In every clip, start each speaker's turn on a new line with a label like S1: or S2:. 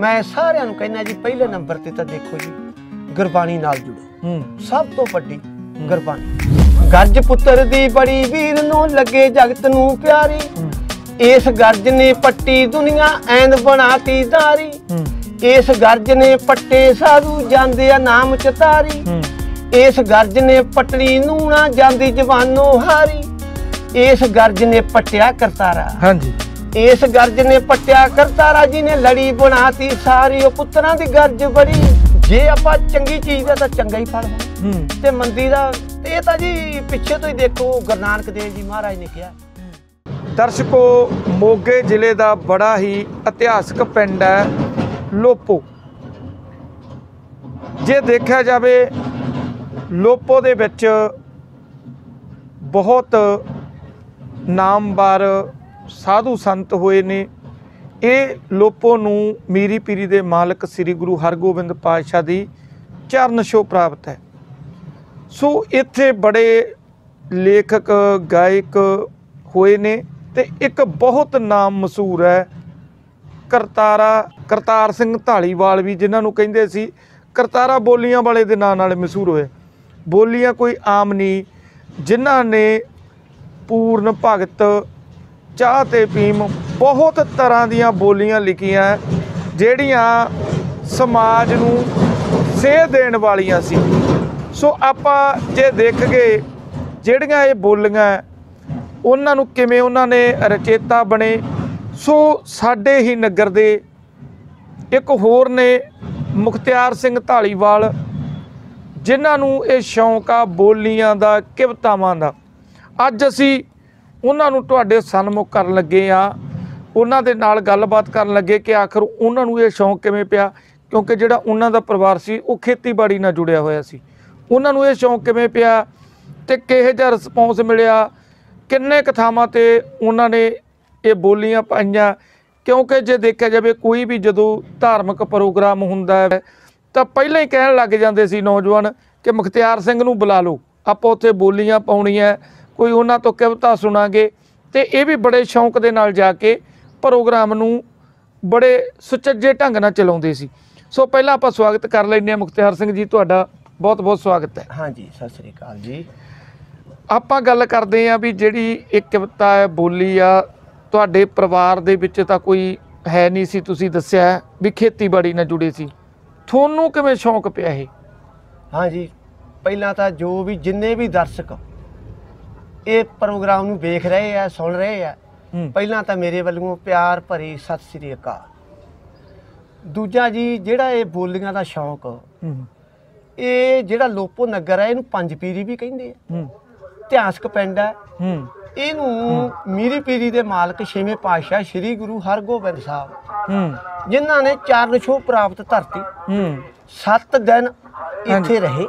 S1: ਮੈਂ ਸਾਰਿਆਂ ਨੂੰ ਕਹਿੰਦਾ ਜੀ ਪਹਿਲੇ ਨੰਬਰ ਤੇ ਤਾਂ ਦੇਖੋ ਜੀ ਗੁਰਬਾਣੀ ਨਾਲ ਜੁੜੋ ਹੂੰ ਸਭ ਤੋਂ ਵੱਡੀ ਗੁਰਬਾਣੀ ਗਰਜ ਪੁੱਤਰ ਦੀ ਬੜੀ ਵੀਰ ਨੂੰ ਲੱਗੇ ਜਗਤ ਨੂੰ ਪਿਆਰੀ ਇਸ ਗਰਜ ਨੇ ਪੱਟੀ ਦੁਨੀਆ ਐਂਦ ਬਣਾਤੀ ਧਾਰੀ ਇਸ ਗਰਜ ਨੇ ਪੱਟੇ ਸਾਧੂ ਜਾਂਦੇ ਆ ਨਾਮ ਚਤਾਰੀ ਇਸ ਗਰਜ ਨੇ ਪਟਣੀ ਨੂਣਾ ਜਾਂਦੀ ਜਵਾਨੋ ਹਾਰੀ ਇਸ ਗਰਜ ਨੇ ਪਟਿਆ ਕਰਤਾਰਾ ਹਾਂਜੀ ਇਸ ਗਰਜ ਨੇ ਪੱਟਿਆ ਕਰਤਾ ਰਾਜੀ ਨੇ ਲੜੀ ਬਣਾਤੀ ਸਾਰੀ ਉਹ ਪੁੱਤਰਾਂ ਦੀ ਗਰਜ ਬੜੀ ਜੇ ਆਪਾਂ ਚੰਗੀ ਚੀਜ਼ ਦਾ ਤਾਂ ਚੰਗਾ ਹੀ ਫਲ ਹੈ ਤੇ ਮੰਦੀ ਦਾ ਇਹ ਤਾਂ ਜੀ ਪਿੱਛੇ ਤੋਂ ਹੀ ਦੇਖੋ ਗੁਰਨਾਨਕ ਦੇਵ ਜੀ ਮਹਾਰਾਜ ਨੇ ਕਿਹਾ
S2: ਦਰਸ਼ਕੋ ਮੋਗੇ ਜ਼ਿਲ੍ਹੇ ਦਾ ਬੜਾ ਹੀ ਇਤਿਹਾਸਕ ਪਿੰਡ ਹੈ ਲੋਪੋ ਜੇ ਦੇਖਿਆ ਜਾਵੇ ਲੋਪੋ ਦੇ ਵਿੱਚ ਬਹੁਤ ਨਾਮਵਰ ਸਾਧੂ ਸੰਤ ਹੋਏ ਨੇ ਇਹ ਲੋਪੋ ਨੂੰ ਮੀਰੀ ਪੀਰੀ ਦੇ ਮਾਲਕ ਸ੍ਰੀ ਗੁਰੂ ਹਰਗੋਬਿੰਦ ਪਾਤਸ਼ਾਹ ਦੀ ਚਰਨ ਛੋ ਪ੍ਰਾਪਤ ਹੈ ਸੋ ਇੱਥੇ ਬੜੇ ਲੇਖਕ ਗਾਇਕ ਹੋਏ ਨੇ ਤੇ ਇੱਕ ਬਹੁਤ ਨਾਮ ਮਸ਼ਹੂਰ ਹੈ ਕਰਤਾਰਾ ਕਰਤਾਰ ਸਿੰਘ ਢਾਲੀਵਾਲ ਵੀ ਜਿਨ੍ਹਾਂ ਨੂੰ ਕਹਿੰਦੇ ਸੀ ਕਰਤਾਰਾ ਬੋਲੀਆਂ ਵਾਲੇ ਦੇ ਨਾਂ ਨਾਲ ਮਸ਼ਹੂਰ ਹੋਏ ਬੋਲੀਆਂ ਕੋਈ ਆਮ ਨਹੀਂ ਜਿਨ੍ਹਾਂ ਨੇ ਪੂਰਨ ਭਗਤ ਚਾਹ ਤੇ ਪੀਮ ਬਹੁਤ ਤਰ੍ਹਾਂ ਦੀਆਂ ਬੋਲੀਆਂ ਲਿਖੀਆਂ ਜਿਹੜੀਆਂ ਸਮਾਜ ਨੂੰ ਸੇਧ ਦੇਣ ਵਾਲੀਆਂ ਸੀ ਸੋ ਆਪਾਂ ਜੇ ਦੇਖ ਕੇ ਜਿਹੜੀਆਂ ਇਹ ਬੋਲੀਆਂ ਉਹਨਾਂ ਨੂੰ ਕਿਵੇਂ ਉਹਨਾਂ ਨੇ ਰਚੇਤਾ ਬਣੇ ਸੋ ਸਾਡੇ ਹੀ ਨਗਰ ਦੇ ਇੱਕ ਹੋਰ ਨੇ ਮੁਖਤਿਆਰ ਸਿੰਘ ਢਾਲੀਵਾਲ ਜਿਨ੍ਹਾਂ ਨੂੰ ਇਹ ਸ਼ੌਂਕ ਆ ਬੋਲੀਆਂ ਦਾ ਕਿਵਤਾਵਾਂ ਦਾ ਅੱਜ ਅਸੀਂ ਉਹਨਾਂ ਨੂੰ ਤੁਹਾਡੇ ਸਨਮੁਖ ਕਰਨ ਲੱਗੇ ਆ ਉਹਨਾਂ ਦੇ ਨਾਲ ਗੱਲਬਾਤ ਕਰਨ ਲੱਗੇ ਕਿ ਆਖਰ ਉਹਨਾਂ ਨੂੰ ਇਹ ਸ਼ੌਂਕ ਕਿਵੇਂ ਪਿਆ ਕਿਉਂਕਿ ਜਿਹੜਾ ਉਹਨਾਂ ਦਾ ਪਰਿਵਾਰ ਸੀ ਉਹ ਖੇਤੀਬਾੜੀ ਨਾਲ ਜੁੜਿਆ ਹੋਇਆ ਸੀ ਉਹਨਾਂ ਨੂੰ ਇਹ ਸ਼ੌਂਕ ਕਿਵੇਂ ਪਿਆ ਤੇ ਕਿਹੋ ਜਿਹਾ ਰਿਸਪੌਂਸ ਮਿਲਿਆ ਕਿੰਨੇ ਕਥਾਵਾਂ ਤੇ ਉਹਨਾਂ ਨੇ ਇਹ ਬੋਲੀਆਂ ਪਾਈਆਂ ਕਿਉਂਕਿ ਜੇ ਦੇਖਿਆ ਜਾਵੇ ਕੋਈ ਵੀ ਜਦੋਂ ਧਾਰਮਿਕ ਪ੍ਰੋਗਰਾਮ ਹੁੰਦਾ ਹੈ ਤਾਂ ਪਹਿਲਾਂ ਹੀ ਕਹਿਣ ਲੱਗ ਜਾਂਦੇ ਸੀ ਨੌਜਵਾਨ ਕਿ ਮੁਖਤਿਆਰ ਸਿੰਘ ਨੂੰ ਬੁਲਾ ਲਓ ਆਪਾਂ ਉੱਥੇ ਬੋਲੀਆਂ ਪਾਉਣੀਆਂ ਕੋਈ ਉਹਨਾਂ ਤੋਂ ਕਵਿਤਾ ਸੁਣਾਗੇ ਤੇ ਇਹ ਵੀ ਬੜੇ ਸ਼ੌਂਕ ਦੇ ਨਾਲ ਜਾ ਕੇ ਪ੍ਰੋਗਰਾਮ ਨੂੰ ਬੜੇ ਸੁਚੱਜੇ ਢੰਗ ਨਾਲ ਚਲਾਉਂਦੇ ਸੀ ਸੋ ਪਹਿਲਾਂ ਆਪਾਂ ਸਵਾਗਤ ਕਰ ਲੈਂਦੇ ਆ ਮੁਖਤਿਆਰ ਸਿੰਘ ਜੀ ਤੁਹਾਡਾ ਬਹੁਤ-ਬਹੁਤ ਸਵਾਗਤ ਹੈ ਹਾਂਜੀ ਸਤਿ ਸ੍ਰੀ ਅਕਾਲ ਜੀ ਆਪਾਂ ਗੱਲ ਕਰਦੇ ਆ ਵੀ ਜਿਹੜੀ ਇੱਕ ਕਵਿਤਾ ਹੈ ਬੋਲੀ ਆ ਤੁਹਾਡੇ ਪਰਿਵਾਰ ਦੇ ਵਿੱਚ ਤਾਂ ਕੋਈ ਹੈ ਨਹੀਂ ਸੀ ਤੁਸੀਂ ਦੱਸਿਆ ਵੀ ਖੇਤੀਬਾੜੀ ਨਾਲ ਜੁੜੇ ਸੀ ਤੁਹਾਨੂੰ ਕਿਵੇਂ ਸ਼ੌਂਕ ਪਿਆ ਇਹ
S1: ਹਾਂਜੀ ਪਹਿਲਾਂ ਤਾਂ ਜੋ ਵੀ ਜਿੰਨੇ ਵੀ ਦਰਸ਼ਕ ਇਹ ਪ੍ਰੋਗਰਾਮ ਨੂੰ ਵੇਖ ਰਹੇ ਆ ਸੁਣ ਰਹੇ ਆ ਪਹਿਲਾਂ ਤਾਂ ਮੇਰੇ ਵੱਲੋਂ ਪਿਆਰ ਭਰੀ ਸਤਿ ਸ੍ਰੀ ਅਕਾਲ ਦੂਜਾ ਜੀ ਜਿਹੜਾ ਇਹ ਬੋਲੀਆਂ ਦਾ ਸ਼ੌਂਕ ਇਹ ਜਿਹੜਾ ਲੋਪੋ ਨਗਰ ਹੈ ਇਹਨੂੰ ਪੰਜ ਪੀਰੀ ਵੀ ਕਹਿੰਦੇ ਆ ਇਤਿਹਾਸਕ ਪਿੰਡ ਹੈ ਇਹਨੂੰ ਮੀਰੀ ਪੀਰੀ ਦੇ ਮਾਲਕ ਛੇਵੇਂ ਪਾਤਸ਼ਾਹ ਸ੍ਰੀ ਗੁਰੂ ਹਰਗੋਬਿੰਦ
S3: ਸਾਹਿਬ
S1: ਜਿਨ੍ਹਾਂ ਨੇ ਚਰਨ ਛੋਹ ਪ੍ਰਾਪਤ ਧਰਤੀ 7 ਦਿਨ ਇੱਥੇ ਰਹੇ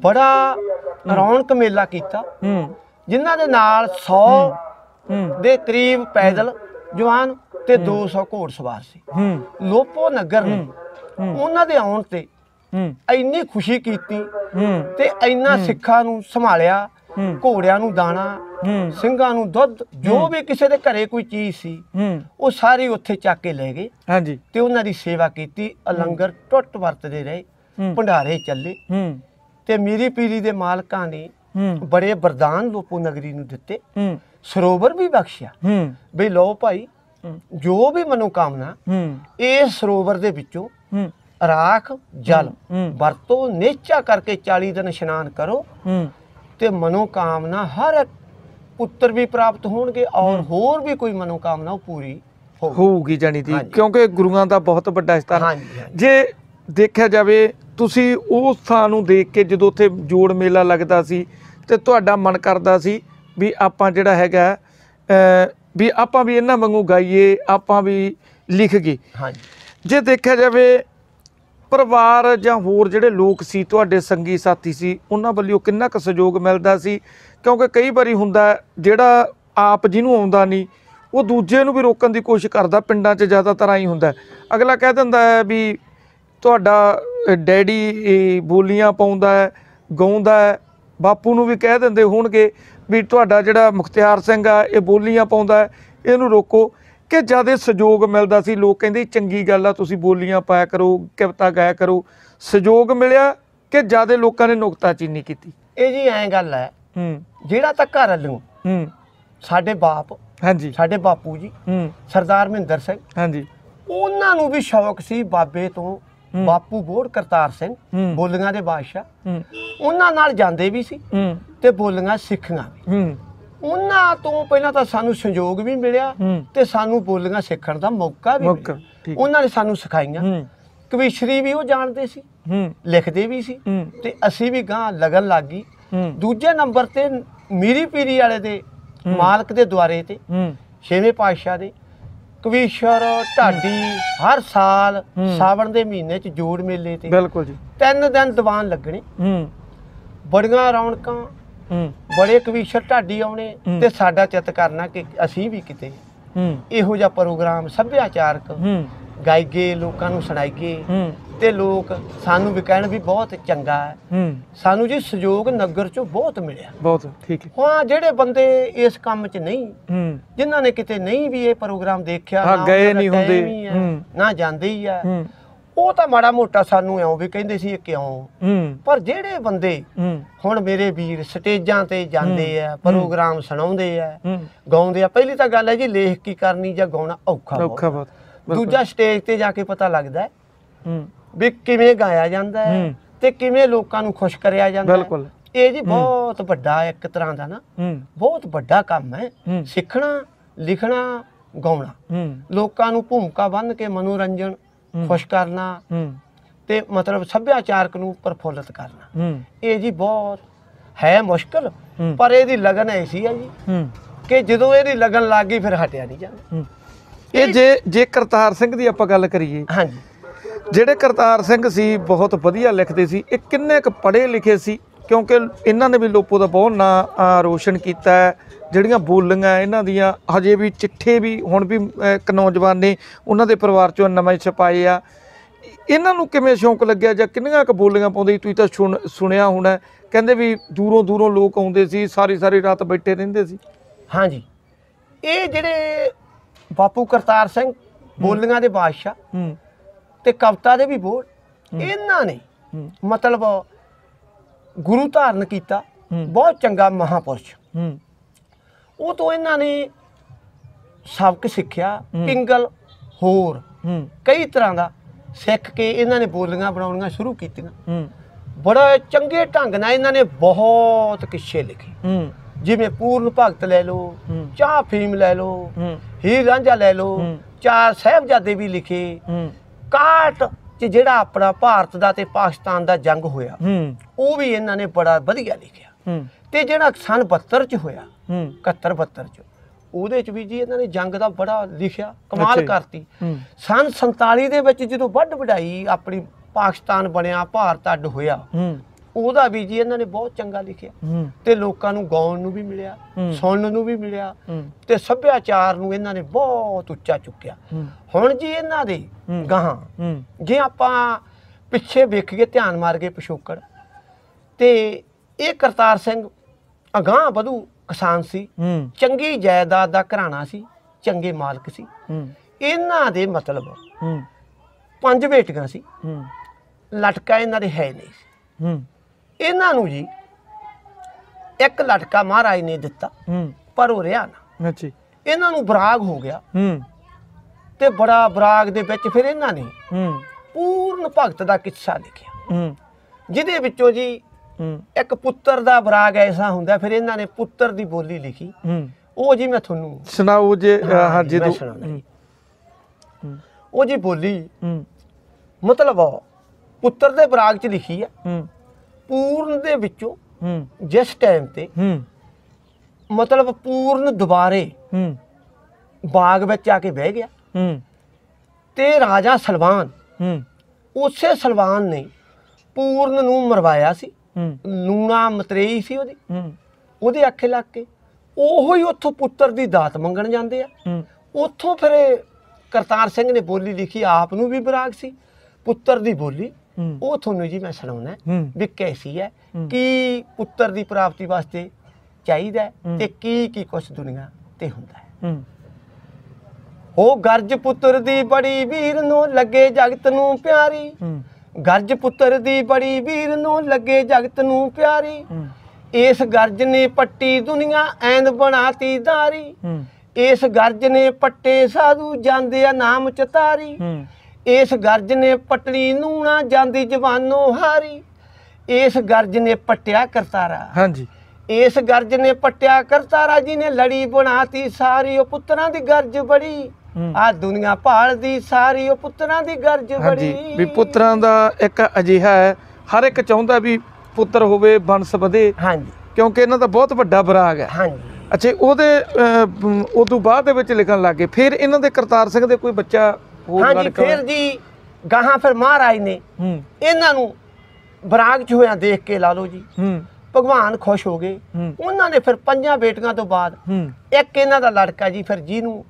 S1: ਬੜਾ ਰੌਣਕ ਮੇਲਾ ਕੀਤਾ ਹੂੰ ਜਿਨ੍ਹਾਂ ਦੇ ਨਾਲ 100 ਦੇ ਕਰੀਬ ਪੈਦਲ ਜਵਾਨ ਤੇ 200 ਘੋੜਸਵਾਰ ਸੀ ਹੂੰ ਲੋਪੋ ਨਗਰ ਨੇ ਉਹਨਾਂ ਦੇ ਆਉਣ ਤੇ ਹੂੰ ਇੰਨੀ ਖੁਸ਼ੀ ਕੀਤੀ ਹੂੰ ਤੇ ਇੰਨਾ ਸਿੱਖਾਂ ਨੂੰ ਸੰਭਾਲਿਆ ਘੋੜਿਆਂ ਨੂੰ ਦਾਣਾ ਸਿੰਘਾਂ ਨੂੰ ਦੁੱਧ ਜੋ ਵੀ ਕਿਸੇ ਦੇ ਘਰੇ ਕੋਈ ਚੀਜ਼ ਸੀ ਉਹ ਸਾਰੀ ਉੱਥੇ ਚੱਕ ਕੇ ਲੈ ਗਏ ਹਾਂਜੀ ਤੇ ਉਹਨਾਂ ਦੀ ਸੇਵਾ ਕੀਤੀ ਅਲੰਗਰ ਟੁੱਟ ਵਰਤਦੇ ਰਹੇ ਭੰਡਾਰੇ ਚੱਲੇ ਤੇ ਮੀਰੀ ਪੀਰੀ ਦੇ ਮਾਲਕਾਂ ਨੇ ਬੜੇ ਵਰਦਾਨ ਲੋਪੋ ਨਗਰੀ ਨੂੰ ਦਿੱਤੇ ਸਰੋਵਰ ਵੀ ਬਖਸ਼ਿਆ ਬਈ ਲੋ ਭਾਈ ਜੋ ਵੀ ਮਨੋ ਕਾਮਨਾ ਇਹ ਸਰੋਵਰ ਦੇ ਵਿੱਚੋਂ ਰਾਖ ਜਲ ਵਰਤੋ ਨੇਚਾ ਕਰਕੇ 40 ਦਿਨ ਇਸ਼ਨਾਨ ਕਰੋ ਤੇ ਮਨੋ ਕਾਮਨਾ ਹਰ ਪੁੱਤਰ ਵੀ ਪ੍ਰਾਪਤ ਹੋਣਗੇ ਔਰ ਹੋਰ ਵੀ ਕੋਈ ਮਨੋ ਕਾਮਨਾ ਪੂਰੀ
S2: ਹੋਊਗੀ ਜਾਨੀ ਦੀ ਕਿਉਂਕਿ ਗੁਰੂਆਂ ਦਾ ਬਹੁਤ ਵੱਡਾ ਇਸਤਾਨ ਜੇ ਦੇਖਿਆ ਜਾਵੇ ਤੁਸੀਂ ਉਹ ਥਾਂ ਨੂੰ ਦੇਖ ਕੇ ਜਦੋਂ ਉੱਥੇ ਜੋੜ ਮੇਲਾ ਲੱਗਦਾ ਸੀ ਤੇ ਤੁਹਾਡਾ ਮਨ ਕਰਦਾ ਸੀ ਵੀ ਆਪਾਂ ਜਿਹੜਾ ਹੈਗਾ ਵੀ ਆਪਾਂ ਵੀ ਇਹਨਾਂ ਵਾਂਗੂ ਗਾਈਏ ਆਪਾਂ ਵੀ ਲਿਖ ਗਏ ਹਾਂਜੀ ਜੇ ਦੇਖਿਆ ਜਾਵੇ ਪਰਿਵਾਰ ਜਾਂ ਹੋਰ ਜਿਹੜੇ ਲੋਕ ਸੀ ਤੁਹਾਡੇ ਸੰਗੀ ਸਾਥੀ ਸੀ ਉਹਨਾਂ ਵੱਲੋਂ ਕਿੰਨਾ ਕੁ ਸਹਿਯੋਗ ਮਿਲਦਾ ਸੀ ਕਿਉਂਕਿ ਕਈ ਵਾਰੀ ਹੁੰਦਾ ਜਿਹੜਾ ਆਪ ਜਿਹਨੂੰ ਆਉਂਦਾ ਨਹੀਂ ਉਹ ਦੂਜੇ ਨੂੰ ਵੀ ਰੋਕਣ ਦੀ ਕੋਸ਼ਿਸ਼ ਕਰਦਾ ਪਿੰਡਾਂ 'ਚ ਜ਼ਿਆਦਾਤਰ ਆਈ ਹੁੰਦਾ ਅਗਲਾ ਕਹਿ ਦਿੰਦਾ ਹੈ ਵੀ ਤੁਹਾਡਾ ਡੈਡੀ ਬੋਲੀਆਂ ਪਾਉਂਦਾ ਹੈ ਗਾਉਂਦਾ ਹੈ ਬਾਪੂ ਨੂੰ ਵੀ ਕਹਿ ਦਿੰਦੇ ਹੋਣਗੇ ਵੀ ਤੁਹਾਡਾ ਜਿਹੜਾ ਮੁਖਤਿਆਰ ਸਿੰਘ ਆ ਇਹ ਬੋਲੀਆਂ ਪਾਉਂਦਾ ਹੈ ਇਹਨੂੰ ਰੋਕੋ ਕਿ ਜਿਆਦਾ ਸਹਿਯੋਗ ਮਿਲਦਾ ਸੀ ਲੋਕ ਕਹਿੰਦੇ ਚੰਗੀ ਗੱਲ ਆ ਤੁਸੀਂ ਬੋਲੀਆਂ ਪਾਇਆ ਕਰੋ ਕਵਿਤਾ ਗਾਇਆ ਕਰੋ ਸਹਿਯੋਗ ਮਿਲਿਆ ਕਿ ਜਿਆਦਾ ਲੋਕਾਂ ਨੇ ਨੁਕਤਾ ਚੀਨੀ ਕੀਤੀ
S1: ਇਹ ਜੀ ਐਂ ਗੱਲ ਹੈ ਹੂੰ ਜਿਹੜਾ ਤਾਂ ਘਰ ਵੱਲੋਂ ਹੂੰ ਸਾਡੇ ਬਾਪ ਹਾਂਜੀ ਸਾਡੇ ਬਾਪੂ ਜੀ ਹੂੰ ਸਰਦਾਰ ਮਹਿੰਦਰ ਸਿੰਘ ਹਾਂਜੀ ਉਹਨਾਂ ਨੂੰ ਵੀ ਸ਼ੌਕ ਸੀ ਬਾਬੇ ਤੋਂ ਬਾਪੂ ਬੋੜ ਕਰਤਾਰ ਸਿੰਘ ਬੋਲੀਆਂ ਦੇ ਬਾਦਸ਼ਾਹ ਉਹਨਾਂ ਨਾਲ ਜਾਂਦੇ ਵੀ ਸੀ ਤੇ ਬੋਲੀਆਂ ਸਿੱਖੀਆਂ ਵੀ ਉਹਨਾਂ ਤੋਂ ਪਹਿਲਾਂ ਤਾਂ ਸਾਨੂੰ ਸੰਯੋਗ ਵੀ ਮਿਲਿਆ ਤੇ ਸਾਨੂੰ ਬੋਲੀਆਂ ਸਿੱਖਣ ਦਾ ਮੌਕਾ ਵੀ ਮਿਲਿਆ ਉਹਨਾਂ ਨੇ ਸਾਨੂੰ ਸਿਖਾਈਆਂ ਕਵੀਸ਼ਰੀ ਵੀ ਉਹ ਜਾਣਦੇ ਸੀ ਲਿਖਦੇ ਵੀ ਸੀ ਤੇ ਅਸੀਂ ਵੀ ਗਾਂ ਲਗਨ ਲੱਗੀ ਦੂਜੇ ਨੰਬਰ ਤੇ ਮੀਰੀ ਪੀਰੀ ਵਾਲੇ ਦੇ ਮਾਲਕ ਦੇ ਦੁਆਰੇ ਤੇ ਛੇਵੇਂ ਪਾਤਸ਼ਾਹ ਦੇ ਕਵੀਸ਼ਰ ਢਾਡੀ ਹਰ ਸਾਲ ਸਾਵਣ ਦੇ ਮਹੀਨੇ ਚ ਜੋੜ ਮੇਲੇ ਤੇ ਬਿਲਕੁਲ ਜੀ ਤਿੰਨ ਦਿਨ ਦੀਵਾਨ ਲੱਗਣੀ ਹੂੰ ਬੜੀਆਂ ਰੌਣਕਾਂ ਹੂੰ ਬੜੇ ਕਵੀਸ਼ਰ ਢਾਡੀ ਆਉਣੇ ਤੇ ਸਾਡਾ ਚਿੱਤ ਕਰਨਾ ਕਿ ਅਸੀਂ ਵੀ ਕਿਤੇ ਹੂੰ ਇਹੋ ਜਿਹਾ ਪ੍ਰੋਗਰਾਮ ਸੱਭਿਆਚਾਰਕ ਹੂੰ ਗਾਈਗੇ ਲੋਕਾਂ ਨੂੰ ਸੁਣਾਈਏ ਹੂੰ ਤੇ ਲੋਕ ਸਾਨੂੰ ਵੀ ਕਹਿਣ ਵੀ ਬਹੁਤ ਚੰਗਾ ਹੈ ਸਾਨੂੰ ਜੀ ਸਹਿਯੋਗ ਨਗਰ ਚੋਂ ਬਹੁਤ ਮਿਲਿਆ
S2: ਬਹੁਤ ਠੀਕ ਹੈ
S1: ਹਾਂ ਜਿਹੜੇ ਬੰਦੇ ਇਸ ਕੰਮ 'ਚ ਨਹੀਂ ਜਿਨ੍ਹਾਂ ਨੇ ਕਿਤੇ ਨਹੀਂ ਵੀ ਇਹ ਪ੍ਰੋਗਰਾਮ ਦੇਖਿਆ ਹਾਂ ਗਏ ਨਹੀਂ ਹੁੰਦੇ ਨਾ ਜਾਂਦੇ ਹੀ ਆ ਉਹ ਤਾਂ ਮਾੜਾ ਮੋਟਾ ਸਾਨੂੰ ਐਉਂ ਵੀ ਕਹਿੰਦੇ ਸੀ ਕਿਉਂ ਪਰ ਜਿਹੜੇ ਬੰਦੇ ਹੁਣ ਮੇਰੇ ਵੀਰ ਸਟੇਜਾਂ ਤੇ ਜਾਂਦੇ ਆ ਪ੍ਰੋਗਰਾਮ ਸੁਣਾਉਂਦੇ ਆ ਗਾਉਂਦੇ ਆ ਪਹਿਲੀ ਤਾਂ ਗੱਲ ਹੈ ਜੀ ਲੇਖ ਕੀ ਕਰਨੀ ਜਾਂ ਗਾਉਣਾ ਔਖਾ ਬਹੁਤ ਦੂਜਾ ਸਟੇਜ ਤੇ ਜਾ ਕੇ ਪਤਾ ਲੱਗਦਾ ਹੂੰ ਵੀ ਕਿਵੇਂ ਗਾਇਆ ਜਾਂਦਾ ਹੈ ਤੇ ਕਿਵੇਂ ਲੋਕਾਂ ਨੂੰ ਖੁਸ਼ ਕਰਿਆ ਜਾਂਦਾ ਹੈ ਬਿਲਕੁਲ ਇਹ ਜੀ ਬਹੁਤ ਵੱਡਾ ਇੱਕ ਤਰ੍ਹਾਂ ਦਾ ਨਾ ਬਹੁਤ ਵੱਡਾ ਕੰਮ ਹੈ ਸਿੱਖਣਾ ਲਿਖਣਾ ਗਾਉਣਾ ਲੋਕਾਂ ਨੂੰ ਭੂਮਿਕਾ ਬੰਨ ਕੇ ਮਨੋਰੰਜਨ ਖੁਸ਼ ਕਰਨਾ ਤੇ ਮਤਲਬ ਸੱਭਿਆਚਾਰਕ ਨੂੰ ਪਰਫੁੱਲਤ ਕਰਨਾ ਇਹ ਜੀ ਬਹੁਤ ਹੈ
S2: ਮੁਸ਼ਕਲ ਪਰ ਇਹਦੀ ਲਗਨ ਐਸੀ ਹੈ ਜੀ
S1: ਕਿ ਜਦੋਂ ਇਹਦੀ ਲਗਨ ਲੱਗ ਗਈ ਫਿਰ ਹਟਿਆ ਨਹੀਂ
S2: ਜਾਂਦਾ ਇਹ ਜੇ ਜੇ ਕਰਤਾਰ ਸਿੰਘ ਦੀ ਆਪਾਂ ਗੱਲ ਕਰੀਏ ਹਾਂਜੀ ਜਿਹੜੇ ਕਰਤਾਰ ਸਿੰਘ ਸੀ ਬਹੁਤ ਵਧੀਆ ਲਿਖਦੇ ਸੀ ਇਹ ਕਿੰਨੇ ਕੁ ਪੜੇ ਲਿਖੇ ਸੀ ਕਿਉਂਕਿ ਇਹਨਾਂ ਨੇ ਵੀ ਲੋਪੋ ਦਾ ਬਹੁਤ ਨਾਂ ਰੋਸ਼ਨ ਕੀਤਾ ਹੈ ਜਿਹੜੀਆਂ ਬੋਲੀਆਂ ਇਹਨਾਂ ਦੀਆਂ ਹਜੇ ਵੀ ਚਿੱਠੇ ਵੀ ਹੁਣ ਵੀ ਇੱਕ ਨੌਜਵਾਨ ਨੇ ਉਹਨਾਂ ਦੇ ਪਰਿਵਾਰ ਚੋਂ ਨਵੇਂ ਛਪਾਏ ਆ ਇਹਨਾਂ ਨੂੰ ਕਿਵੇਂ ਸ਼ੌਂਕ ਲੱਗਿਆ ਜਾਂ ਕਿੰਨੀਆਂ ਕੁ ਬੋਲੀਆਂ ਪਾਉਂਦੇ ਤੁਸੀਂ ਤਾਂ ਸੁਣਿਆ ਹੋਣਾ ਕਹਿੰਦੇ ਵੀ ਦੂਰੋਂ ਦੂਰੋਂ ਲੋਕ ਆਉਂਦੇ ਸੀ ਸਾਰੀ ਸਾਰੀ ਰਾਤ ਬੈਠੇ ਰਹਿੰਦੇ ਸੀ ਹਾਂਜੀ
S1: ਇਹ ਜਿਹੜੇ ਬਾਪੂ ਕਰਤਾਰ ਸਿੰਘ ਬੋਲੀਆਂ ਦੇ ਬਾਦਸ਼ਾਹ ਹੂੰ ਤੇ ਕਵਤਾ ਦੇ ਵੀ ਬੋਲ ਇਹਨਾਂ ਨੇ ਮਤਲਬ ਗੁਰੂ ਧਾਰਨ ਕੀਤਾ ਬਹੁਤ ਚੰਗਾ ਮਹਾਪੁਰਸ਼ ਉਹ ਤੋਂ ਇਹਨਾਂ ਨੇ ਸਬਕ ਸਿੱਖਿਆ ਪਿੰਗਲ ਹੋਰ ਕਈ ਤਰ੍ਹਾਂ ਦਾ ਸਿੱਖ ਕੇ ਇਹਨਾਂ ਨੇ ਬੋਲੀਆਂ ਬਣਾਉਣੀਆਂ ਸ਼ੁਰੂ ਕੀਤੀਆਂ ਬੜਾ ਚੰਗੇ ਢੰਗ ਨਾਲ ਇਹਨਾਂ ਨੇ ਬਹੁਤ ਕਿੱਸੇ ਲਿਖੇ ਜਿਵੇਂ ਪੂਰਨ ਭਗਤ ਲੈ ਲਓ ਚਾਹ ਫੀਮ ਲੈ ਲਓ ਹੀਰ ਰਾਂਝਾ ਲੈ ਲਓ ਚਾਰ ਸਹਿਬਜ਼ਾਦੇ ਵੀ ਲਿਖੇ ਕਾਟ ਕਿ ਜਿਹੜਾ ਆਪਣਾ ਭਾਰਤ ਦਾ ਤੇ ਪਾਕਿਸਤਾਨ ਦਾ ਜੰਗ ਹੋਇਆ ਹੂੰ ਉਹ ਵੀ ਇਹਨਾਂ ਨੇ ਬੜਾ ਵਧੀਆ ਲਿਖਿਆ ਹੂੰ ਤੇ ਜਿਹੜਾ ਸਨ 72 ਚ ਹੋਇਆ ਹੂੰ 71 ਪੱਤਰ ਚ ਉਹਦੇ ਚ ਵੀ ਜੀ ਇਹਨਾਂ ਨੇ ਜੰਗ ਦਾ ਬੜਾ ਲਿਖਿਆ ਕਮਾਲ ਕਰਤੀ ਸਨ 47 ਦੇ ਵਿੱਚ ਜਦੋਂ ਵੱਡ ਵਡਾਈ ਆਪਣੀ ਪਾਕਿਸਤਾਨ ਬਣਿਆ ਭਾਰਤ ਅੱਡ ਹੋਇਆ ਉਹਦਾ ਵੀ ਜੀ ਇਹਨਾਂ ਨੇ ਬਹੁਤ ਚੰਗਾ ਲਿਖਿਆ ਤੇ ਲੋਕਾਂ ਨੂੰ ਗਾਉਣ ਨੂੰ ਵੀ ਮਿਲਿਆ ਸੁਣਨ ਨੂੰ ਵੀ ਮਿਲਿਆ ਤੇ ਸੱਭਿਆਚਾਰ ਨੂੰ ਇਹਨਾਂ ਨੇ ਬਹੁਤ ਉੱਚਾ ਚੁੱਕਿਆ ਹੁਣ ਜੀ ਇਹਨਾਂ ਦੇ ਗਾਹਾਂ ਜੇ ਆਪਾਂ ਪਿੱਛੇ ਵੇਖੀਏ ਧਿਆਨ ਮਾਰ ਕੇ ਪਿਛੋਕੜ ਤੇ ਇਹ ਕਰਤਾਰ ਸਿੰਘ ਅਗਾਹ ਬਧੂ ਕਿਸਾਨ ਸੀ ਚੰਗੀ ਜਾਇਦਾਦ ਦਾ ਘਰਾਣਾ ਸੀ ਚੰਗੇ ਮਾਲਕ ਸੀ ਇਹਨਾਂ ਦੇ ਮਤਲਬ ਪੰਜ ਬੇਟੀਆਂ ਸੀ ਲਟਕਾ ਇਹਨਾਂ ਦੇ ਹੈ ਨਹੀਂ ਸੀ ਇਹਨਾਂ ਨੂੰ ਜੀ ਇੱਕ ਲਟਕਾ ਮਹਾਰਾਜ ਨੇ ਦਿੱਤਾ ਹੂੰ ਪਰ ਉਹ ਰਿਆ ਨਾ ਅੱਛੀ ਇਹਨਾਂ ਨੂੰ ਬਰਾਗ ਹੋ ਗਿਆ ਹੂੰ ਤੇ ਬੜਾ ਬਰਾਗ ਦੇ ਵਿੱਚ ਫਿਰ ਇਹਨਾਂ ਨੇ ਹੂੰ ਪੂਰਨ ਭਗਤ ਦਾ ਕਿੱਸਾ ਲਿਖਿਆ ਹੂੰ ਜਿਹਦੇ ਵਿੱਚੋਂ ਜੀ ਹੂੰ ਇੱਕ ਪੁੱਤਰ ਦਾ ਬਰਾਗ ਐਸਾ ਹੁੰਦਾ ਫਿਰ ਇਹਨਾਂ ਨੇ ਪੁੱਤਰ ਦੀ ਬੋਲੀ ਲਿਖੀ ਹੂੰ ਉਹ ਜੀ ਮੈਂ ਤੁਹਾਨੂੰ
S2: ਸੁਣਾਉ ਜੇ ਹਾਂ ਜੀ ਦੋ
S1: ਉਹ ਜੀ ਬੋਲੀ ਹੂੰ ਮਤਲਬ ਪੁੱਤਰ ਦੇ ਬਰਾਗ ਚ ਲਿਖੀ ਆ ਹੂੰ ਪੂਰਨ ਦੇ ਵਿੱਚੋਂ ਹੂੰ ਜਿਸ ਟਾਈਮ ਤੇ ਹੂੰ ਮਤਲਬ ਪੂਰਨ ਦੁਬਾਰੇ
S3: ਹੂੰ
S1: ਬਾਗ ਵਿੱਚ ਆ ਕੇ ਬਹਿ ਗਿਆ ਹੂੰ ਤੇ ਰਾਜਾ ਸਲਵਾਨ ਹੂੰ ਉਸੇ ਸਲਵਾਨ ਨੇ ਪੂਰਨ ਨੂੰ ਮਰਵਾਇਆ ਸੀ ਲੂਣਾ ਮਤਰੇਈ ਸੀ ਉਹਦੀ ਉਹਦੇ ਅੱਖੇ ਲੱਗ ਕੇ ਉਹੋ ਹੀ ਉੱਥੋਂ ਪੁੱਤਰ ਦੀ ਦਾਤ ਮੰਗਣ ਜਾਂਦੇ ਆ ਉੱਥੋਂ ਫਿਰ ਕਰਤਾਰ ਸਿੰਘ ਨੇ ਬੋਲੀ ਲਿਖੀ ਆਪ ਨੂੰ ਵੀ ਬਰਾਗ ਸੀ ਪੁੱਤਰ ਦੀ ਬੋਲੀ ਉਹ ਤੁਹਾਨੂੰ ਜੀ ਮੈਂ ਸੁਣਾਉਣਾ ਵੀ ਕੈਸੀ ਹੈ ਕੀ ਪੁੱਤਰ ਦੀ ਪ੍ਰਾਪਤੀ ਵਾਸਤੇ ਚਾਹੀਦਾ ਤੇ ਕੀ ਕੀ ਕੁਛ ਦੁਨੀਆ ਤੇ ਹੁੰਦਾ ਹੈ ਉਹ ਗਰਜ ਪੁੱਤਰ ਦੀ ਬੜੀ ਵੀਰ ਨੂੰ ਲੱਗੇ ਜਗਤ ਨੂੰ ਪਿਆਰੀ ਗਰਜ ਪੁੱਤਰ ਦੀ ਬੜੀ ਵੀਰ ਨੂੰ ਲੱਗੇ ਜਗਤ ਨੂੰ ਪਿਆਰੀ ਇਸ ਗਰਜ ਨੇ ਪੱਟੀ ਦੁਨੀਆ ਐਂਦ ਬਣਾਤੀ ਧਾਰੀ ਇਸ ਗਰਜ ਨੇ ਪੱਟੇ ਸਾਧੂ ਜਾਂਦੇ ਆ ਨਾਮ ਚਤਾਰੀ ਇਸ ਗਰਜ ਨੇ ਪਟੜੀ ਨੂੰ ਨਾ ਜਾਂਦੀ ਜਵਾਨੋ ਹਾਰੀ ਇਸ ਗਰਜ ਨੇ ਪਟਿਆ ਕਰਤਾਰਾ ਹਾਂਜੀ ਇਸ ਗਰਜ ਨੇ ਪਟਿਆ ਕਰਤਾਰਾ ਜੀ ਨੇ ਲੜੀ ਬਣਾਤੀ ਸਾਰੀ ਉਹ ਪੁੱਤਰਾਂ ਦੀ ਗਰਜ ਬੜੀ ਆ ਦੁਨੀਆ ਭਾਲਦੀ ਸਾਰੀ ਉਹ ਪੁੱਤਰਾਂ ਦੀ ਗਰਜ ਬੜੀ
S2: ਵੀ ਪੁੱਤਰਾਂ ਦਾ ਇੱਕ ਅਜੀਹਾ ਹੈ ਹਰ ਇੱਕ ਚਾਹੁੰਦਾ ਵੀ ਪੁੱਤਰ ਹੋਵੇ ਬੰਸ ਵਧੇ ਹਾਂਜੀ ਕਿਉਂਕਿ ਇਹਨਾਂ ਦਾ ਬਹੁਤ ਵੱਡਾ ਬਰਾਗ ਹੈ ਹਾਂਜੀ ਅੱਛਾ ਉਹਦੇ ਉਦੋਂ ਬਾਅਦ ਦੇ ਵਿੱਚ ਲਿਖਣ ਲੱਗੇ ਫਿਰ ਇਹਨਾਂ ਦੇ ਕਰਤਾਰ ਸਿੰਘ ਦੇ ਕੋਈ ਬੱਚਾ ਹਾਂਜੀ ਫਿਰ ਜੀ
S1: ਗਾਹਾਂ ਫਿਰ ਮਹਾਰਾਜ ਨੇ ਹੂੰ ਇਹਨਾਂ ਨੂੰ ਬਰਾਗ ਚ ਹੋਇਆ ਦੇਖ ਕੇ ਲਾ ਲਓ ਜੀ ਹੂੰ ਭਗਵਾਨ ਖੁਸ਼ ਹੋ ਗਏ ਹੂੰ। ਉਹਨਾਂ ਨੇ ਫਿਰ ਪੰਜਾਂ ਬੇਟੀਆਂ ਤੋਂ ਬਾਅਦ ਹੂੰ ਇੱਕ ਇਹਨਾਂ ਦਾ ਲੜਕਾ ਜੀ ਫਿਰ ਜਿਹਨੂੰ